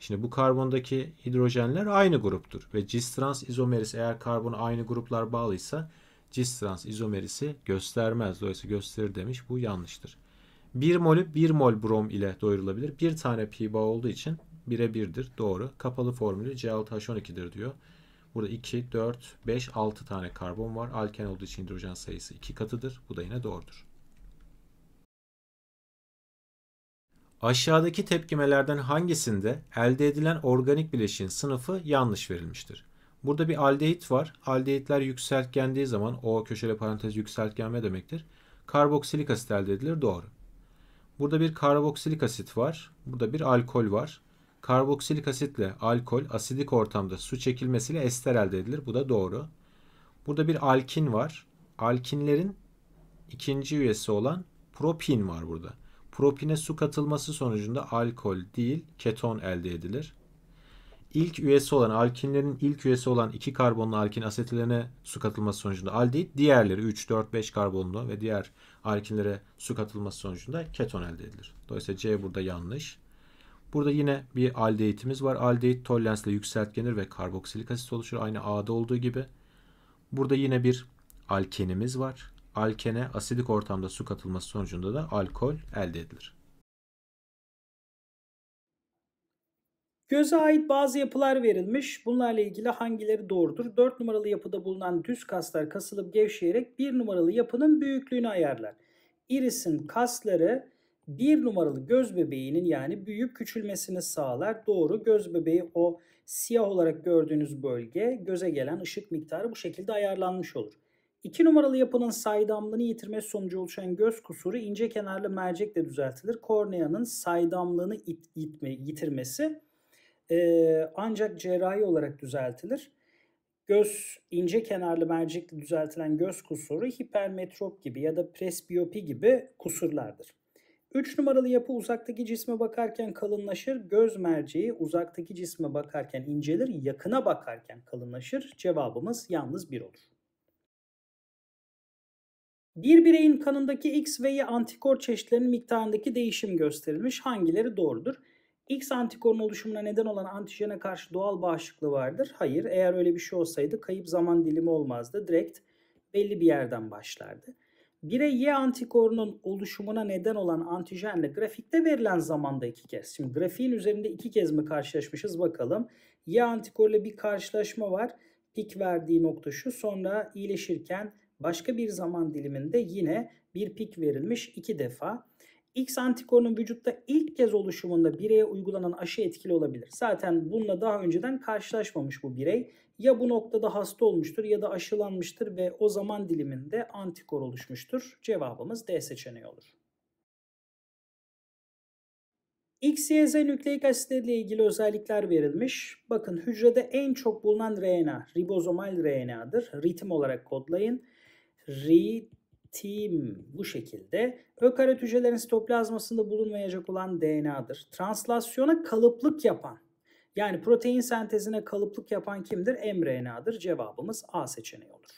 Şimdi bu karbondaki hidrojenler aynı gruptur. Ve cis trans izomerisi eğer karbona aynı gruplar bağlıysa cis trans izomerisi göstermez. Dolayısıyla gösterir demiş. Bu yanlıştır. 1 molü 1 mol brom ile doyurulabilir. Bir tane pi bağ olduğu için bire birdir. Doğru. Kapalı formülü Cl2H12'dir diyor. Burada 2, 4, 5, 6 tane karbon var. Alken olduğu için hidrojen sayısı 2 katıdır. Bu da yine doğrudur. Aşağıdaki tepkimelerden hangisinde elde edilen organik bileşiğin sınıfı yanlış verilmiştir? Burada bir aldehit var. Aldehitler yükseltgendiği zaman o köşeli parantez yükseltgenme demektir. Karboksilik asit elde edilir. Doğru. Burada bir karboksilik asit var. Burada bir alkol var. Karboksilik asitle alkol asidik ortamda su çekilmesiyle ester elde edilir. Bu da doğru. Burada bir alkin var. Alkinlerin ikinci üyesi olan propin var burada. Propine su katılması sonucunda alkol değil keton elde edilir. İlk üyesi olan alkinlerin ilk üyesi olan iki karbonlu alkin asetilene su katılması sonucunda aldehit, diğerleri 3, 4, 5 karbonlu ve diğer alkinlere su katılması sonucunda keton elde edilir. Dolayısıyla C burada yanlış. Burada yine bir aldehitimiz var. Aldehit tollensle yükseltgenir ve karboksilik asit oluşur. Aynı A'da olduğu gibi. Burada yine bir alkenimiz var. Alkene asidik ortamda su katılması sonucunda da alkol elde edilir. Göze ait bazı yapılar verilmiş. Bunlarla ilgili hangileri doğrudur? 4 numaralı yapıda bulunan düz kaslar kasılıp gevşeyerek 1 numaralı yapının büyüklüğünü ayarlar. Iris'in kasları bir numaralı göz bebeğinin yani büyüyüp küçülmesini sağlar. Doğru göz bebeği o siyah olarak gördüğünüz bölge göze gelen ışık miktarı bu şekilde ayarlanmış olur. 2 numaralı yapının saydamlığını yitirme sonucu oluşan göz kusuru ince kenarlı mercekle düzeltilir. Korneanın saydamlığını it, itme, yitirmesi e, ancak cerrahi olarak düzeltilir. Göz ince kenarlı mercekle düzeltilen göz kusuru hipermetrop gibi ya da presbiyopi gibi kusurlardır. 3 numaralı yapı uzaktaki cisme bakarken kalınlaşır. Göz merceği uzaktaki cisme bakarken incelir. Yakına bakarken kalınlaşır. Cevabımız yalnız 1 olur. Bir bireyin kanındaki X ve Y antikor çeşitlerinin miktarındaki değişim gösterilmiş. Hangileri doğrudur? X antikorun oluşumuna neden olan antijene karşı doğal bağışıklığı vardır. Hayır, eğer öyle bir şey olsaydı kayıp zaman dilimi olmazdı. Direkt belli bir yerden başlardı. Birey Y antikorunun oluşumuna neden olan antijenle grafikte verilen zamanda iki kez. Şimdi grafiğin üzerinde iki kez mi karşılaşmışız bakalım. Y antikorla bir karşılaşma var. Pik verdiği nokta şu. Sonra iyileşirken başka bir zaman diliminde yine bir pik verilmiş iki defa. X antikorunun vücutta ilk kez oluşumunda bireye uygulanan aşı etkili olabilir. Zaten bununla daha önceden karşılaşmamış bu birey ya bu noktada hasta olmuştur ya da aşılanmıştır ve o zaman diliminde antikor oluşmuştur. Cevabımız D seçeneği olur. XYZ nükleik asitle ilgili özellikler verilmiş. Bakın hücrede en çok bulunan RNA, ribozomal RNA'dır. Ritim olarak kodlayın. Ritim bu şekilde. Ökaryot hücrelerin sitoplazmasında bulunmayacak olan DNA'dır. Translasyona kalıplık yapan yani protein sentezine kalıplık yapan kimdir? mRNA'dır. Cevabımız A seçeneği olur.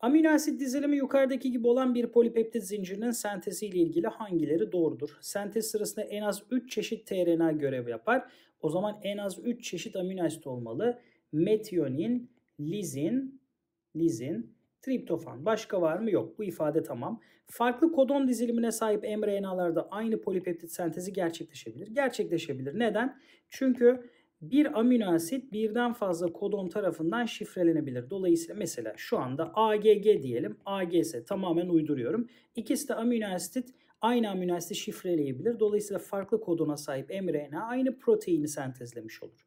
Amino asit dizilimi yukarıdaki gibi olan bir polipeptit zincirinin sentezi ile ilgili hangileri doğrudur? Sentez sırasında en az 3 çeşit tRNA görev yapar. O zaman en az 3 çeşit amino asit olmalı. Metionin, lizin, lizin, Triptofan. Başka var mı? Yok. Bu ifade tamam. Farklı kodon dizilimine sahip mRNA'larda aynı polipeptit sentezi gerçekleşebilir. Gerçekleşebilir. Neden? Çünkü bir amino asit birden fazla kodon tarafından şifrelenebilir. Dolayısıyla mesela şu anda AGG diyelim. AGS tamamen uyduruyorum. İkisi de amino asit aynı amino asiti şifreleyebilir. Dolayısıyla farklı kodona sahip mRNA aynı proteini sentezlemiş olur.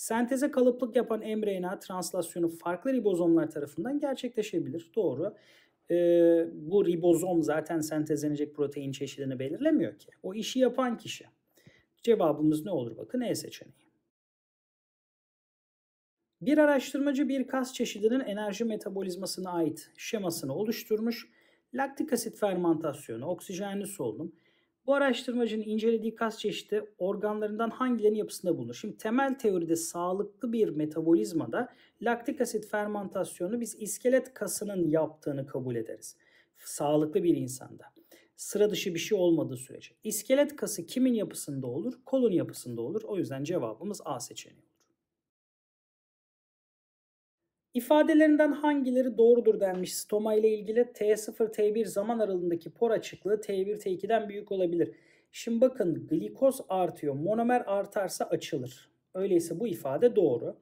Senteze kalıplık yapan mRNA translasyonu farklı ribozomlar tarafından gerçekleşebilir. Doğru. Ee, bu ribozom zaten sentezlenecek protein çeşidini belirlemiyor ki. O işi yapan kişi. Cevabımız ne olur bakın E seçeneği. Bir araştırmacı bir kas çeşidinin enerji metabolizmasına ait şemasını oluşturmuş. Laktik asit fermentasyonu, oksijenli solunum, bu araştırmacının incelediği kas çeşidi organlarından hangilerinin yapısında bulunur? Şimdi temel teoride sağlıklı bir metabolizmada laktik asit fermentasyonu biz iskelet kasının yaptığını kabul ederiz. Sağlıklı bir insanda. Sıra dışı bir şey olmadığı sürece. İskelet kası kimin yapısında olur? Kolun yapısında olur. O yüzden cevabımız A seçeneği. İfadelerinden hangileri doğrudur denmiş stoma ile ilgili T0-T1 zaman aralığındaki por açıklığı T1-T2'den büyük olabilir. Şimdi bakın glikoz artıyor. Monomer artarsa açılır. Öyleyse bu ifade doğru.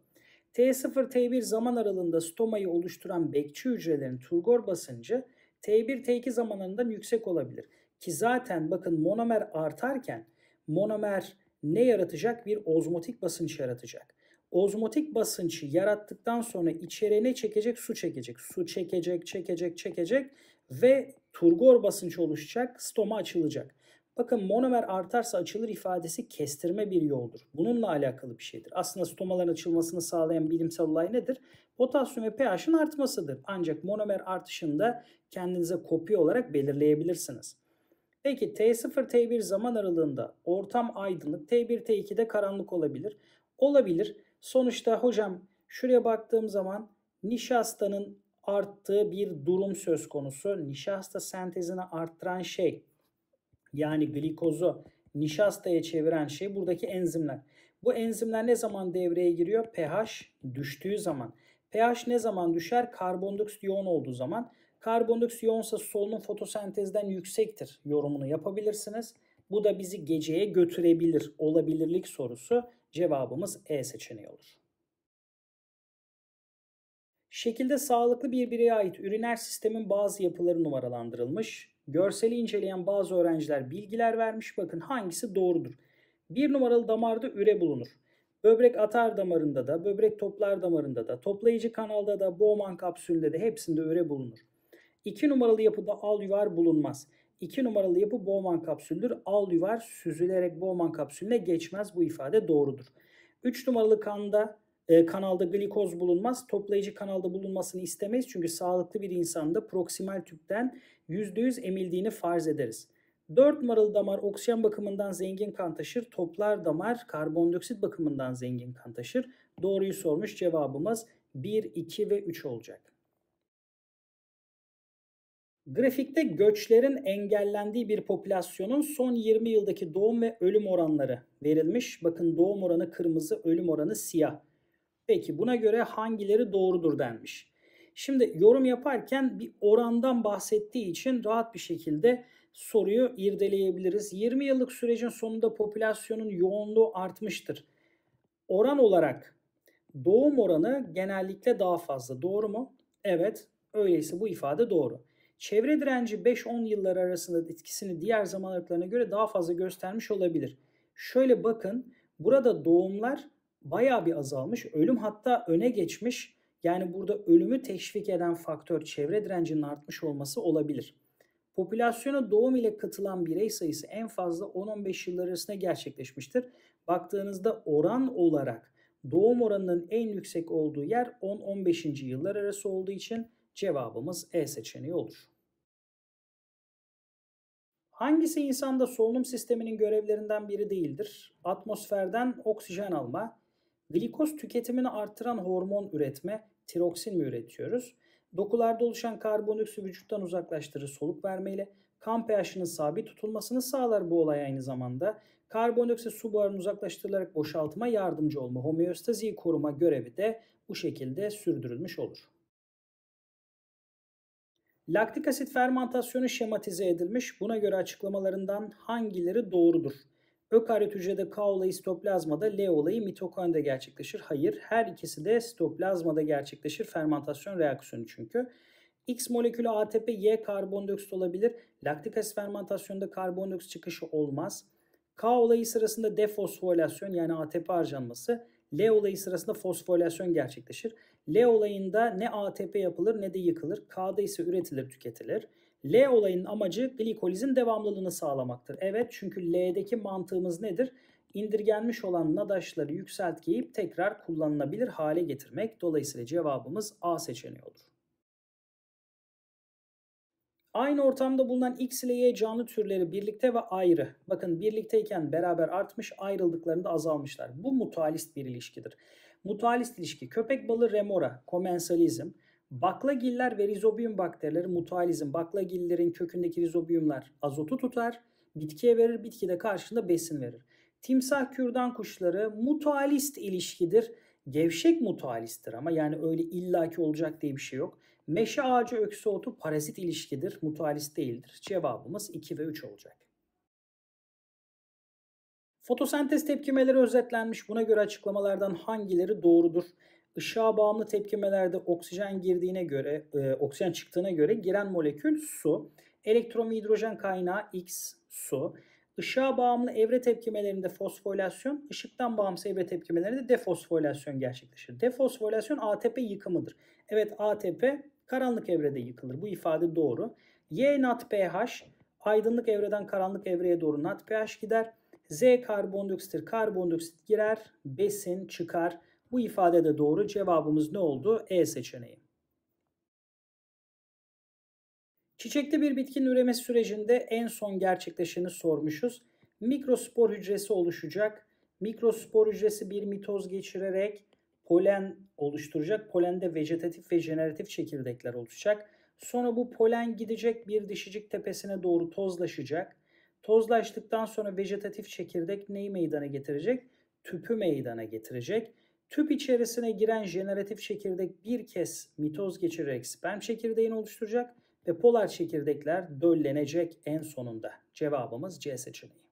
T0-T1 zaman aralığında stomayı oluşturan bekçi hücrelerin turgor basıncı T1-T2 zamanlarından yüksek olabilir. Ki zaten bakın monomer artarken monomer ne yaratacak? Bir ozmotik basınç yaratacak ozmotik basınçı yarattıktan sonra içeriye ne çekecek? Su çekecek. Su çekecek, çekecek, çekecek ve turgor basıncı oluşacak, stoma açılacak. Bakın monomer artarsa açılır ifadesi kestirme bir yoldur. Bununla alakalı bir şeydir. Aslında stomaların açılmasını sağlayan bilimsel olay nedir? Potasyum ve pH'in artmasıdır. Ancak monomer artışında kendinize kopya olarak belirleyebilirsiniz. Peki T0-T1 zaman aralığında ortam aydınlık, t 1 t de karanlık olabilir. Olabilir. Sonuçta hocam şuraya baktığım zaman nişastanın arttığı bir durum söz konusu. Nişasta sentezini arttıran şey yani glikozu nişastaya çeviren şey buradaki enzimler. Bu enzimler ne zaman devreye giriyor? pH düştüğü zaman. pH ne zaman düşer? Karbondioksit yoğun olduğu zaman. Karbondioksit yoğunsa solunum fotosentezden yüksektir yorumunu yapabilirsiniz. Bu da bizi geceye götürebilir olabilirlik sorusu. Cevabımız E seçeneği olur. Şekilde sağlıklı bir bireye ait üriner sistemin bazı yapıları numaralandırılmış. Görseli inceleyen bazı öğrenciler bilgiler vermiş. Bakın hangisi doğrudur. Bir numaralı damarda üre bulunur. Böbrek atar damarında da, böbrek toplar damarında da, toplayıcı kanalda da, Bowman kapsülünde de hepsinde üre bulunur. İki numaralı yapıda al yuvar bulunmaz. 2 numaralı yapı Bowman kapsüldür. Alüvar süzülerek Bowman kapsülüne geçmez. Bu ifade doğrudur. 3 numaralı kanda e, kanalda glikoz bulunmaz. Toplayıcı kanalda bulunmasını istemeyiz. Çünkü sağlıklı bir insanda proksimal tüpten %100 emildiğini farz ederiz. 4 numaralı damar oksijen bakımından zengin kan taşır. Toplar damar karbondioksit bakımından zengin kan taşır. Doğruyu sormuş cevabımız 1, 2 ve 3 olacak. Grafikte göçlerin engellendiği bir popülasyonun son 20 yıldaki doğum ve ölüm oranları verilmiş. Bakın doğum oranı kırmızı, ölüm oranı siyah. Peki buna göre hangileri doğrudur denmiş. Şimdi yorum yaparken bir orandan bahsettiği için rahat bir şekilde soruyu irdeleyebiliriz. 20 yıllık sürecin sonunda popülasyonun yoğunluğu artmıştır. Oran olarak doğum oranı genellikle daha fazla. Doğru mu? Evet. Öyleyse bu ifade doğru. Çevre direnci 5-10 yıllar arasında etkisini diğer zaman aralıklarına göre daha fazla göstermiş olabilir. Şöyle bakın burada doğumlar baya bir azalmış. Ölüm hatta öne geçmiş. Yani burada ölümü teşvik eden faktör çevre direncinin artmış olması olabilir. Popülasyona doğum ile katılan birey sayısı en fazla 10-15 yıllar arasında gerçekleşmiştir. Baktığınızda oran olarak doğum oranının en yüksek olduğu yer 10-15. yıllar arası olduğu için Cevabımız E seçeneği olur. Hangisi insanda solunum sisteminin görevlerinden biri değildir? Atmosferden oksijen alma, glikoz tüketimini artıran hormon üretme, tiroksin mi üretiyoruz? Dokularda oluşan karbondioksit vücuttan uzaklaştırır soluk vermeyle. Kan pH'inin sabit tutulmasını sağlar bu olay aynı zamanda. Karbondioksit su buharını uzaklaştırılarak boşaltıma yardımcı olma, homeostaziyi koruma görevi de bu şekilde sürdürülmüş olur. Laktik asit fermantasyonu şematize edilmiş. Buna göre açıklamalarından hangileri doğrudur? Ökaryot hücrede K olayı sitoplazmada, L olayı mitokondride gerçekleşir. Hayır, her ikisi de sitoplazmada gerçekleşir. Fermantasyon reaksiyonu çünkü. X molekülü ATP, Y karbondioksit olabilir. Laktik asit fermentasyonunda karbondioksit çıkışı olmaz. K olayı sırasında defosforilasyon yani ATP harcanması, L olayı sırasında fosforilasyon gerçekleşir. L olayında ne ATP yapılır ne de yıkılır. K'da ise üretilir, tüketilir. L olayının amacı glikolizin devamlılığını sağlamaktır. Evet çünkü L'deki mantığımız nedir? İndirgenmiş olan nadaşları yükseltgeyip tekrar kullanılabilir hale getirmek. Dolayısıyla cevabımız A seçeneği olur. Aynı ortamda bulunan X ile Y canlı türleri birlikte ve ayrı. Bakın birlikteyken beraber artmış, ayrıldıklarında azalmışlar. Bu mutualist bir ilişkidir. Mutualist ilişki köpek balı remora, komensalizm, baklagiller ve rizobiyum bakterileri mutualizm. Baklagillerin kökündeki rizobiyumlar azotu tutar, bitkiye verir, bitki de karşında besin verir. Timsah kürdan kuşları mutualist ilişkidir. Gevşek mutualisttir ama yani öyle illaki olacak diye bir şey yok. Meşe ağacı öksü otu parazit ilişkidir, mutualist değildir. Cevabımız 2 ve 3 olacak. Fotosentez tepkimeleri özetlenmiş. Buna göre açıklamalardan hangileri doğrudur? Işığa bağımlı tepkimelerde oksijen girdiğine göre, e, oksijen çıktığına göre giren molekül su. Elektron hidrojen kaynağı X su. Işığa bağımlı evre tepkimelerinde fosforilasyon, ışıktan bağımsız evre tepkimelerinde defosforilasyon gerçekleşir. Defosforilasyon ATP yıkımıdır. Evet ATP karanlık evrede yıkılır. Bu ifade doğru. Y nat pH aydınlık evreden karanlık evreye doğru nat pH gider. Z karbondioksittir. Karbondioksit girer. Besin çıkar. Bu ifade de doğru. Cevabımız ne oldu? E seçeneği. Çiçekte bir bitkinin üremesi sürecinde en son gerçekleşeni sormuşuz. Mikrospor hücresi oluşacak. Mikrospor hücresi bir mitoz geçirerek polen oluşturacak. Polende vejetatif ve jeneratif çekirdekler oluşacak. Sonra bu polen gidecek bir dişicik tepesine doğru tozlaşacak. Tozlaştıktan sonra vejetatif çekirdek neyi meydana getirecek? Tüpü meydana getirecek. Tüp içerisine giren jeneratif çekirdek bir kez mitoz geçirerek sperm çekirdeğini oluşturacak ve polar çekirdekler döllenecek en sonunda. Cevabımız C seçeneği.